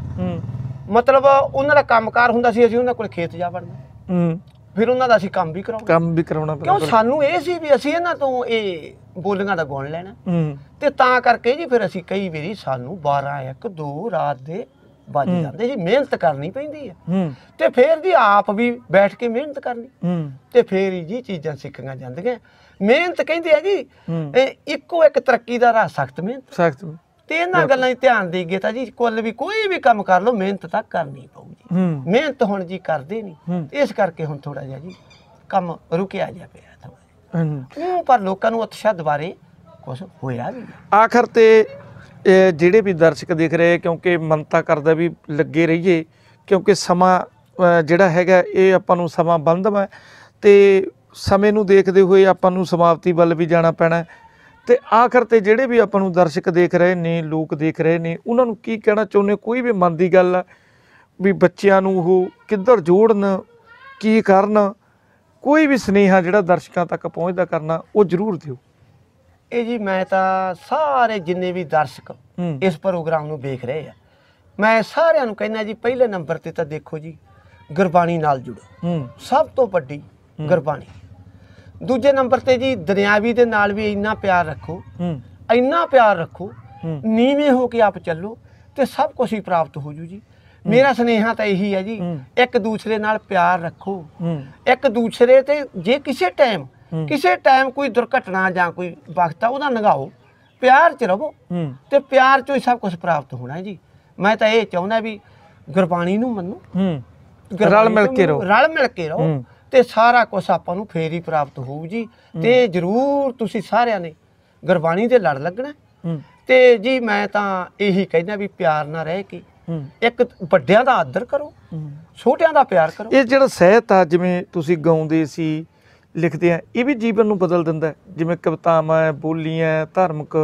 S1: ਮਤਲਬ ਉਹਨਾਂ ਦਾ ਕੰਮਕਾਰ ਹੁੰਦਾ ਸੀ ਅਸੀਂ ਉਹਨਾਂ ਕੋਲ ਖੇਤ ਜਾ ਵੜਨਾ ਫਿਰ ਉਹਨਾਂ ਦਾ ਅਸੀਂ ਕੰਮ ਵੀ ਕਰਾਉਂਦੇ
S2: ਕੰਮ ਵੀ ਕਰਾਉਣਾ ਪੈਂਦਾ ਕਿਉਂ ਸਾਨੂੰ
S1: ਇਹ ਸੀ ਵੀ ਅਸੀਂ ਇਹਨਾਂ ਤੋਂ ਇਹ ਬੋਲੀਆਂ ਦਾ ਗੁਣ ਲੈਣਾ ਹੂੰ ਤੇ ਤਾਂ ਕਰਕੇ ਜੀ ਫਿਰ ਅਸੀਂ ਕਈ ਵਾਰੀ ਸਾਨੂੰ 12 1 2 ਰਾਤ ਦੇ ਵੱਜ ਜਾਂਦੇ ਜੀ ਮਿਹਨਤ ਕਰਨੀ ਪੈਂਦੀ ਹੈ ਤੇ ਫਿਰ ਜੀ ਆਪ ਵੀ ਬੈਠ ਕੇ ਮਿਹਨਤ ਕਰਨੀ ਤੇ ਫਿਰ ਜੀ ਚੀਜ਼ਾਂ ਸਿੱਖੀਆਂ ਜਾਂਦੀਆਂ ਮਿਹਨਤ ਕਹਿੰਦੇ ਆ ਜੀ ਇੱਕੋ ਇੱਕ ਤਰੱਕੀ ਦਾ ਰਾਹ ਸਖਤ ਮਿਹਨਤ ਸਖਤ ਤੇ ਇਹਨਾਂ ਗੱਲਾਂ 'ਚ ਧਿਆਨ ਦੇ ਤਾਂ ਜੀ ਕੁੱਲ ਵੀ ਕੋਈ ਵੀ ਕੰਮ ਕਰ ਲਓ ਮਿਹਨਤ ਤਾਂ ਕਰਨੀ
S3: ਪਊਗੀ
S1: ਮਿਹਨਤ ਹੁਣ ਜੀ ਕਰਦੇ ਨਹੀਂ ਇਸ ਕਰਕੇ ਹੁਣ ਥੋੜਾ ਜਿਹਾ ਜੀ ਕੰਮ ਰੁਕਿਆ ਜਾ ਪਿਆ
S2: ਥੋੜਾ
S1: ਪਰ ਲੋਕਾਂ ਨੂੰ ਉਤਸ਼ਾਹ ਦੁਬਾਰੇ
S2: ਕੁਝ ਹੋਇਆ ਵੀ ਆਖਰ ਤੇ ਜਿਹੜੇ ਵੀ ਦਰਸ਼ਕ ਦੇਖ ਰਹੇ ਕਿਉਂਕਿ ਮੰਤਾ ਕਰਦਾ ਵੀ ਲੱਗੇ ਰਹੀਏ ਕਿਉਂਕਿ ਸਮਾਂ ਜਿਹੜਾ ਹੈਗਾ ਇਹ ਆਪਾਂ ਨੂੰ ਸਮਾਂ ਬੰਦਵਾ ਤੇ ਸਮੇਂ ਨੂੰ ਦੇਖਦੇ ਹੋਏ ਆਪਾਂ ਨੂੰ ਸਮਾਪਤੀ ਵੱਲ ਵੀ ਜਾਣਾ ਪੈਣਾ ਤੇ ਆਖਰ ਤੇ ਜਿਹੜੇ ਵੀ ਆਪਾਂ ਨੂੰ ਦਰਸ਼ਕ ਦੇਖ ਰਹੇ ਨੇ ਲੋਕ ਦੇਖ ਰਹੇ ਨੇ ਉਹਨਾਂ ਨੂੰ ਕੀ ਕਹਿਣਾ ਚਾਹੁੰਦੇ ਕੋਈ ਵੀ ਮਨ ਦੀ ਗੱਲ ਆ ਵੀ ਬੱਚਿਆਂ ਨੂੰ ਉਹ ਕਿੱਧਰ ਜੋੜਨ ਕੀ ਕਰਨ ਕੋਈ ਵੀ ਸਨੇਹਾ ਜਿਹੜਾ ਦਰਸ਼ਕਾਂ ਤੱਕ ਪਹੁੰਚਦਾ ਕਰਨਾ ਉਹ ਜ਼ਰੂਰ ਦਿਓ
S1: ਇਹ ਜੀ ਮੈਂ ਤਾਂ ਸਾਰੇ ਜਿੰਨੇ ਵੀ ਦਰਸ਼ਕ ਇਸ ਪ੍ਰੋਗਰਾਮ ਨੂੰ ਵੇਖ ਰਹੇ ਆ ਮੈਂ ਸਾਰਿਆਂ ਨੂੰ ਕਹਿੰਦਾ ਜੀ ਪਹਿਲੇ ਨੰਬਰ ਤੇ ਤਾਂ ਦੇਖੋ ਜੀ ਗੁਰਬਾਣੀ ਨਾਲ ਜੁੜੋ ਸਭ ਤੋਂ ਵੱਡੀ ਗੁਰਬਾਣੀ ਦੂਜੇ ਨੰਬਰ ਤੇ ਜੀ ਦੁਨਿਆਵੀ ਦੇ ਨਾਲ ਵੀ ਇੰਨਾ ਪਿਆਰ ਰੱਖੋ ਹੂੰ ਇੰਨਾ ਪਿਆਰ ਰੱਖੋ ਨੀਵੇਂ ਹੋ ਕੇ ਆਪ ਚੱਲੋ ਤੇ ਸਭ ਕੁਝ ਹੀ ਪ੍ਰਾਪਤ ਹੋ ਜੂ ਜੀ ਮੇਰਾ ਸਨੇਹਾ ਤਾਂ ਇਹੀ ਹੈ ਜੀ ਇੱਕ ਦੂਸਰੇ ਨਾਲ ਪਿਆਰ ਰੱਖੋ ਇੱਕ ਦੂਸਰੇ ਤੇ ਜੇ ਕਿਸੇ ਟਾਈਮ ਕਿਸੇ ਟਾਈਮ ਕੋਈ ਦੁਰਘਟਨਾ ਜਾਂ ਕੋਈ ਵਕਤ ਆ ਉਹਦਾ ਨਗਾਓ ਪਿਆਰ ਚ ਰਹੋ ਤੇ ਪਿਆਰ ਚੋਂ ਹੀ ਸਭ ਕੁਝ ਪ੍ਰਾਪਤ ਹੋਣਾ ਹੈ ਜੀ ਮੈਂ ਤਾਂ ਇਹ ਚਾਹੁੰਦਾ ਵੀ ਗੁਰਬਾਣੀ ਨੂੰ ਮੰਨੋ
S3: ਰਲ ਮਿਲ ਕੇ ਰਹੋ ਰਲ
S1: ਮਿਲ ਕੇ ਰਹੋ ਤੇ ਸਾਰਾ ਕੁਝ ਆਪਾਂ ਨੂੰ ਫੇਰ ਹੀ ਪ੍ਰਾਪਤ ਹੋਊ ਜੀ ਤੇ ਜਰੂਰ ਤੁਸੀਂ ਸਾਰਿਆਂ ਨੇ ਗੁਰਬਾਣੀ ਦੇ ਲੜ ਲੱਗਣਾ ਤੇ ਜੀ ਮੈਂ ਤਾਂ ਇਹੀ ਕਹਿੰਦਾ ਵੀ ਪਿਆਰ ਨਾਲ ਰਹਿ ਕੇ ਇੱਕ ਵੱਡਿਆਂ ਦਾ ਆਦਰ ਕਰੋ ਛੋਟਿਆਂ ਦਾ ਪਿਆਰ ਕਰੋ
S2: ਇਹ ਜਿਹੜਾ ਸਹਿਤ ਆ ਜਿਵੇਂ ਤੁਸੀਂ ਗਾਉਂਦੇ ਸੀ ਲਿਖਦੇ ਆ ਇਹ ਵੀ ਜੀਵਨ ਨੂੰ ਬਦਲ ਦਿੰਦਾ ਜਿਵੇਂ ਕਵਤਾਵਾਂ ਬੋਲੀਆਂ ਧਾਰਮਿਕ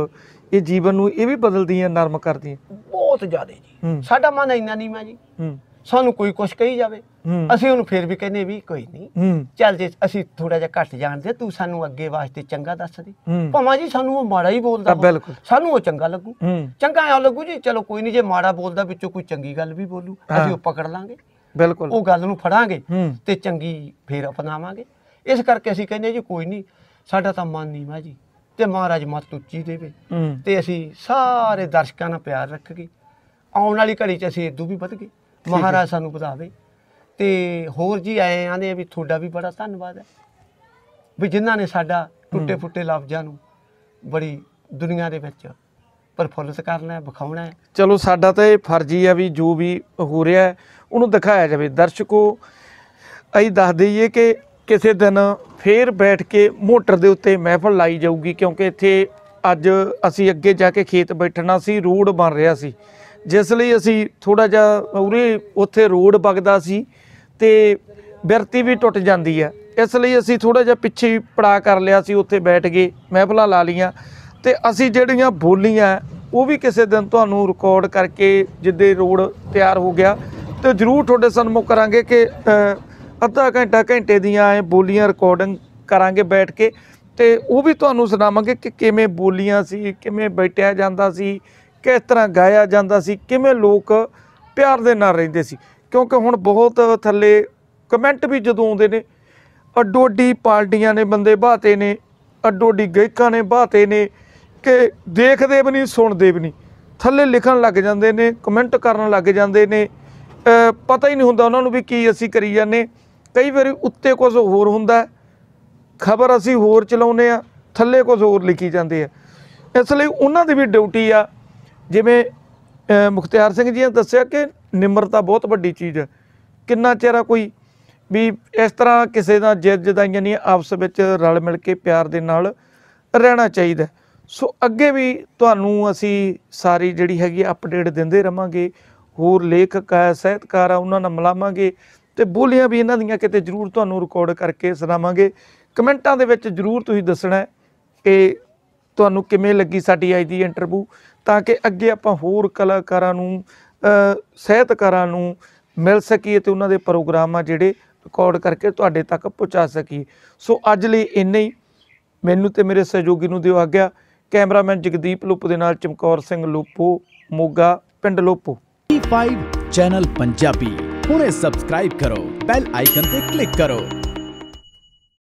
S2: ਇਹ ਜੀਵਨ ਨੂੰ ਇਹ ਵੀ ਬਦਲਦੀਆਂ ਨਰਮ ਕਰਦੀਆਂ ਬਹੁਤ ਜ਼ਿਆਦਾ
S1: ਜੀ ਸਾਡਾ ਮਨ ਇੰਨਾ ਨਹੀਂ ਮੈਂ ਜੀ ਸਾਨੂੰ ਕੋਈ ਕੁਝ ਕਹੀ ਜਾਵੇ ਅਸੀਂ ਉਹਨੂੰ ਫੇਰ ਵੀ ਕਹਿੰਦੇ ਵੀ ਕੋਈ ਨਹੀਂ ਚੱਲ ਜੇ ਅਸੀਂ ਥੋੜਾ ਜਿਹਾ ਘੱਟ ਜਾਣਦੇ ਤੂੰ ਸਾਨੂੰ ਅੱਗੇ ਵਾਸਤੇ ਚੰਗਾ ਦੱਸ ਦੇ ਭਾਵਾਂ ਜੀ ਸਾਨੂੰ ਉਹ ਮਾੜਾ ਹੀ ਬੋਲਦਾ ਸਾਨੂੰ ਉਹ ਚੰਗਾ ਲੱਗੂ ਚੰਗਾ ਆ ਲੱਗੂ ਜੀ ਚਲੋ ਕੋਈ ਨਹੀਂ ਜੇ ਮਾੜਾ ਬੋਲਦਾ ਵਿੱਚੋਂ ਕੋਈ ਚੰਗੀ ਗੱਲ ਵੀ ਬੋਲੂ ਅਸੀਂ ਉਹ ਪਕੜ ਲਾਂਗੇ ਬਿਲਕੁਲ ਉਹ ਗੱਲ ਨੂੰ ਫੜਾਂਗੇ ਤੇ ਚੰਗੀ ਫੇਰ ਅਪਣਾਵਾਂਗੇ ਇਸ ਕਰਕੇ ਅਸੀਂ ਕਹਿੰਦੇ ਜੀ ਕੋਈ ਨਹੀਂ ਸਾਡਾ ਤਾਂ ਮਨ ਨਹੀਂ ਮਾ ਜੀ ਤੇ ਮਹਾਰਾਜ ਮਤ ਉੱਚੀ ਦੇਵੇ ਤੇ ਅਸੀਂ ਸਾਰੇ ਦਰਸ਼ਕਾਂ ਨਾਲ ਪਿਆਰ ਰੱਖਗੇ ਆਉਣ ਵਾਲੀ ਘੜੀ 'ਚ ਅਸੀਂ ਇਦੋਂ ਵੀ ਗਏ ਮਹਾਰਾਜ ਸਾਨੂੰ ਵਧਾਵੇ ਤੇ ਹੋਰ ਜੀ ਆਏ ਆਂਦੇ ਵੀ ਤੁਹਾਡਾ ਵੀ ਬੜਾ ਧੰਨਵਾਦ ਹੈ ਵੀ ਜਿਨ੍ਹਾਂ ਨੇ ਸਾਡਾ ਟੁੱਟੇ ਫੁੱਟੇ ਲਫ਼ਜ਼ਾਂ ਨੂੰ ਬੜੀ ਦੁਨੀਆ ਦੇ ਵਿੱਚ ਪਰਫੁੱਲਤ ਕਰਨਾ ਵਿਖਾਉਣਾ
S2: ਚਲੋ ਸਾਡਾ ਤਾਂ ਇਹ ਫਰਜ਼ੀ ਆ ਵੀ ਜੋ ਵੀ ਹੋ ਰਿਹਾ ਉਹਨੂੰ ਦਿਖਾਇਆ ਜਾਵੇ ਦਰਸ਼ਕੋ ਅਸੀਂ ਦੱਸ ਦਈਏ ਕਿ ਕਿਸੇ ਦਿਨ ਫੇਰ ਬੈਠ ਕੇ ਮੋਟਰ ਦੇ ਉੱਤੇ ਮਹਿਫਲ ਲਾਈ ਜਾਊਗੀ ਕਿਉਂਕਿ ਇੱਥੇ ਅੱਜ ਅਸੀਂ ਅੱਗੇ ਜਾ ਕੇ ਖੇਤ ਬੈਠਣਾ ਸੀ ਰੋਡ ਬਣ ਰਿਹਾ ਸੀ ਜਿਸ ਲਈ ਅਸੀਂ ਥੋੜਾ ਜਿਹਾ ਉਰੇ ਉੱਥੇ ਰੋਡ ਵਗਦਾ ਸੀ ਤੇ ਬਿਰਤੀ ਵੀ ਟੁੱਟ ਜਾਂਦੀ ਆ ਇਸ ਲਈ ਅਸੀਂ ਥੋੜਾ ਜਿਹਾ ਪਿੱਛੇ ਪੜਾ ਕਰ ਲਿਆ ਸੀ ਉੱਥੇ ਬੈਠ ਗਏ ਮਹਿਫਲਾ ਲਾ ਲੀਆਂ ਤੇ ਅਸੀਂ ਜਿਹੜੀਆਂ ਬੋਲੀਆਂ ਉਹ ਵੀ ਕਿਸੇ ਦਿਨ ਤੁਹਾਨੂੰ ਰਿਕਾਰਡ ਕਰਕੇ ਜਿੱਦੇ ਰੋਡ ਤਿਆਰ ਹੋ ਗਿਆ ਤੇ ਜ਼ਰੂਰ ਤੁਹਾਡੇ ਸਨਮੁਖ ਕਰਾਂਗੇ ਕਿ ਅੱਧਾ ਘੰਟਾ ਘੰਟੇ ਦੀਆਂ ਐ ਬੋਲੀਆਂ ਰਿਕਾਰਡਿੰਗ ਕਰਾਂਗੇ ਬੈਠ ਕੇ ਤੇ ਉਹ ਵੀ ਤੁਹਾਨੂੰ ਸੁਣਾਵਾਂਗੇ ਕਿ ਕਿਵੇਂ ਬੋਲੀਆਂ ਸੀ ਕਿਵੇਂ ਬੈਠਿਆ ਜਾਂਦਾ ਸੀ ਕਿਸ ਤਰ੍ਹਾਂ ਗਾਇਆ ਜਾਂਦਾ ਸੀ ਕਿਵੇਂ ਲੋਕ ਪਿਆਰ ਦੇ ਨਾਲ ਰਹਿੰਦੇ ਸੀ ਕਿਉਂਕਿ ਹੁਣ ਬਹੁਤ ਥੱਲੇ ਕਮੈਂਟ ਵੀ ਜਦੋਂ ਆਉਂਦੇ ਨੇ ਅੱਡੋ ਅੱਡੀ ਪਾਰਟੀਆਂ ਨੇ ਬੰਦੇ ਬਾਤੇ ਨੇ ਅੱਡੋ ਅੱਡੀ ਗਾਇਕਾਂ ਨੇ ਬਾਤੇ ਨੇ ਕਿ ਦੇਖਦੇ ਵੀ ਨਹੀਂ ਸੁਣਦੇ ਵੀ ਨਹੀਂ ਥੱਲੇ ਲਿਖਣ ਲੱਗ ਜਾਂਦੇ ਨੇ ਕਮੈਂਟ ਕਰਨ ਲੱਗ ਜਾਂਦੇ ਨੇ ਪਤਾ ਹੀ ਨਹੀਂ ਹੁੰਦਾ ਉਹਨਾਂ ਨੂੰ ਵੀ ਕੀ ਅਸੀਂ ਕਰੀ ਜਾਂਦੇ ਕਈ ਵਾਰੀ ਉੱਤੇ ਕੁਝ ਹੋਰ ਹੁੰਦਾ ਖਬਰ ਅਸੀਂ ਹੋਰ ਚਲਾਉਨੇ ਆ ਥੱਲੇ ਕੁਝ ਹੋਰ ਲਿਖੀ ਜਾਂਦੇ ਆ ਇਸ ਲਈ ਉਹਨਾਂ ਦੀ ਵੀ ਡਿਊਟੀ ਆ ਜਿਵੇਂ ਮੁਖਤਿਆਰ ਸਿੰਘ ਜੀ ਨੇ ਦੱਸਿਆ ਕਿ ਨਿਮਰਤਾ ਬਹੁਤ ਵੱਡੀ ਚੀਜ਼ ਹੈ ਕਿੰਨਾ ਚਿਹਰਾ ਕੋਈ ਵੀ ਇਸ ਤਰ੍ਹਾਂ ਕਿਸੇ ਦਾ ਜਿੱਦ ਜਦਾਈਆਂ ਨਹੀਂ ਆਪਸ ਵਿੱਚ ਰਲ ਮਿਲ ਕੇ ਪਿਆਰ ਦੇ ਨਾਲ ਰਹਿਣਾ ਚਾਹੀਦਾ ਸੋ ਅੱਗੇ ਵੀ ਤੁਹਾਨੂੰ ਅਸੀਂ ਸਾਰੀ ਜਿਹੜੀ ਹੈਗੀ ਅਪਡੇਟ ਦਿੰਦੇ ਰਵਾਂਗੇ ਹੋਰ ਲੇਖਕ ਆ ਸਹਿਤਕਾਰ ਆ ਉਹਨਾਂ ਨਾਲ ਮਲਾਵਾਂਗੇ ਤੇ ਬੋਲੀਆਂ ਵੀ ਇਹਨਾਂ ਦੀਆਂ ਕਿਤੇ ਜ਼ਰੂਰ ਤੁਹਾਨੂੰ ਰਿਕਾਰਡ ਕਰਕੇ ਸੁਣਾਵਾਂਗੇ ਕਮੈਂਟਾਂ ਦੇ ਵਿੱਚ ਜ਼ਰੂਰ ਤੁਸੀਂ ਦੱਸਣਾ ਕਿ ਤੁਹਾਨੂੰ ਕਿਵੇਂ ਲੱਗੀ ਸਾਡੀ ਅੱਜ ਦੀ ਇੰਟਰਵਿਊ ਤਾਂ ਕਿ ਅੱਗੇ ਆਪਾਂ ਹੋਰ ਕਲਾਕਾਰਾਂ ਨੂੰ ਸਹਿਤਕਾਰਾਂ ਨੂੰ ਮਿਲ ਸਕੀਏ ਤੇ ਉਹਨਾਂ ਦੇ ਪ੍ਰੋਗਰਾਮ ਆ ਜਿਹੜੇ ਰਿਕਾਰਡ ਕਰਕੇ ਤੁਹਾਡੇ ਤੱਕ ਪਹੁੰਚਾ ਸਕੀਏ ਸੋ ਅੱਜ ਲਈ ਇੰਨੇ ਹੀ ਮੈਨੂੰ ਤੇ ਮੇਰੇ ਸਹਿਯੋਗੀ ਨੂੰ ਦਿਓ ਆਗਿਆ ਕੈਮਰਾਮੈਨ ਜਗਦੀਪ ਲੁੱਪ ਦੇ ਨਾਲ ਚਮਕੌਰ ਸਿੰਘ ਲੁੱਪੋ ਮੋਗਾ ਪਿੰਡ ਲੁੱਪੋ 5 ਚੈਨਲ ਪੰਜਾਬੀ ਹੁਣੇ ਸਬਸਕ੍ਰਾਈਬ ਕਰੋ ਬੈਲ ਆਈਕਨ ਤੇ ਕਲਿੱਕ ਕਰੋ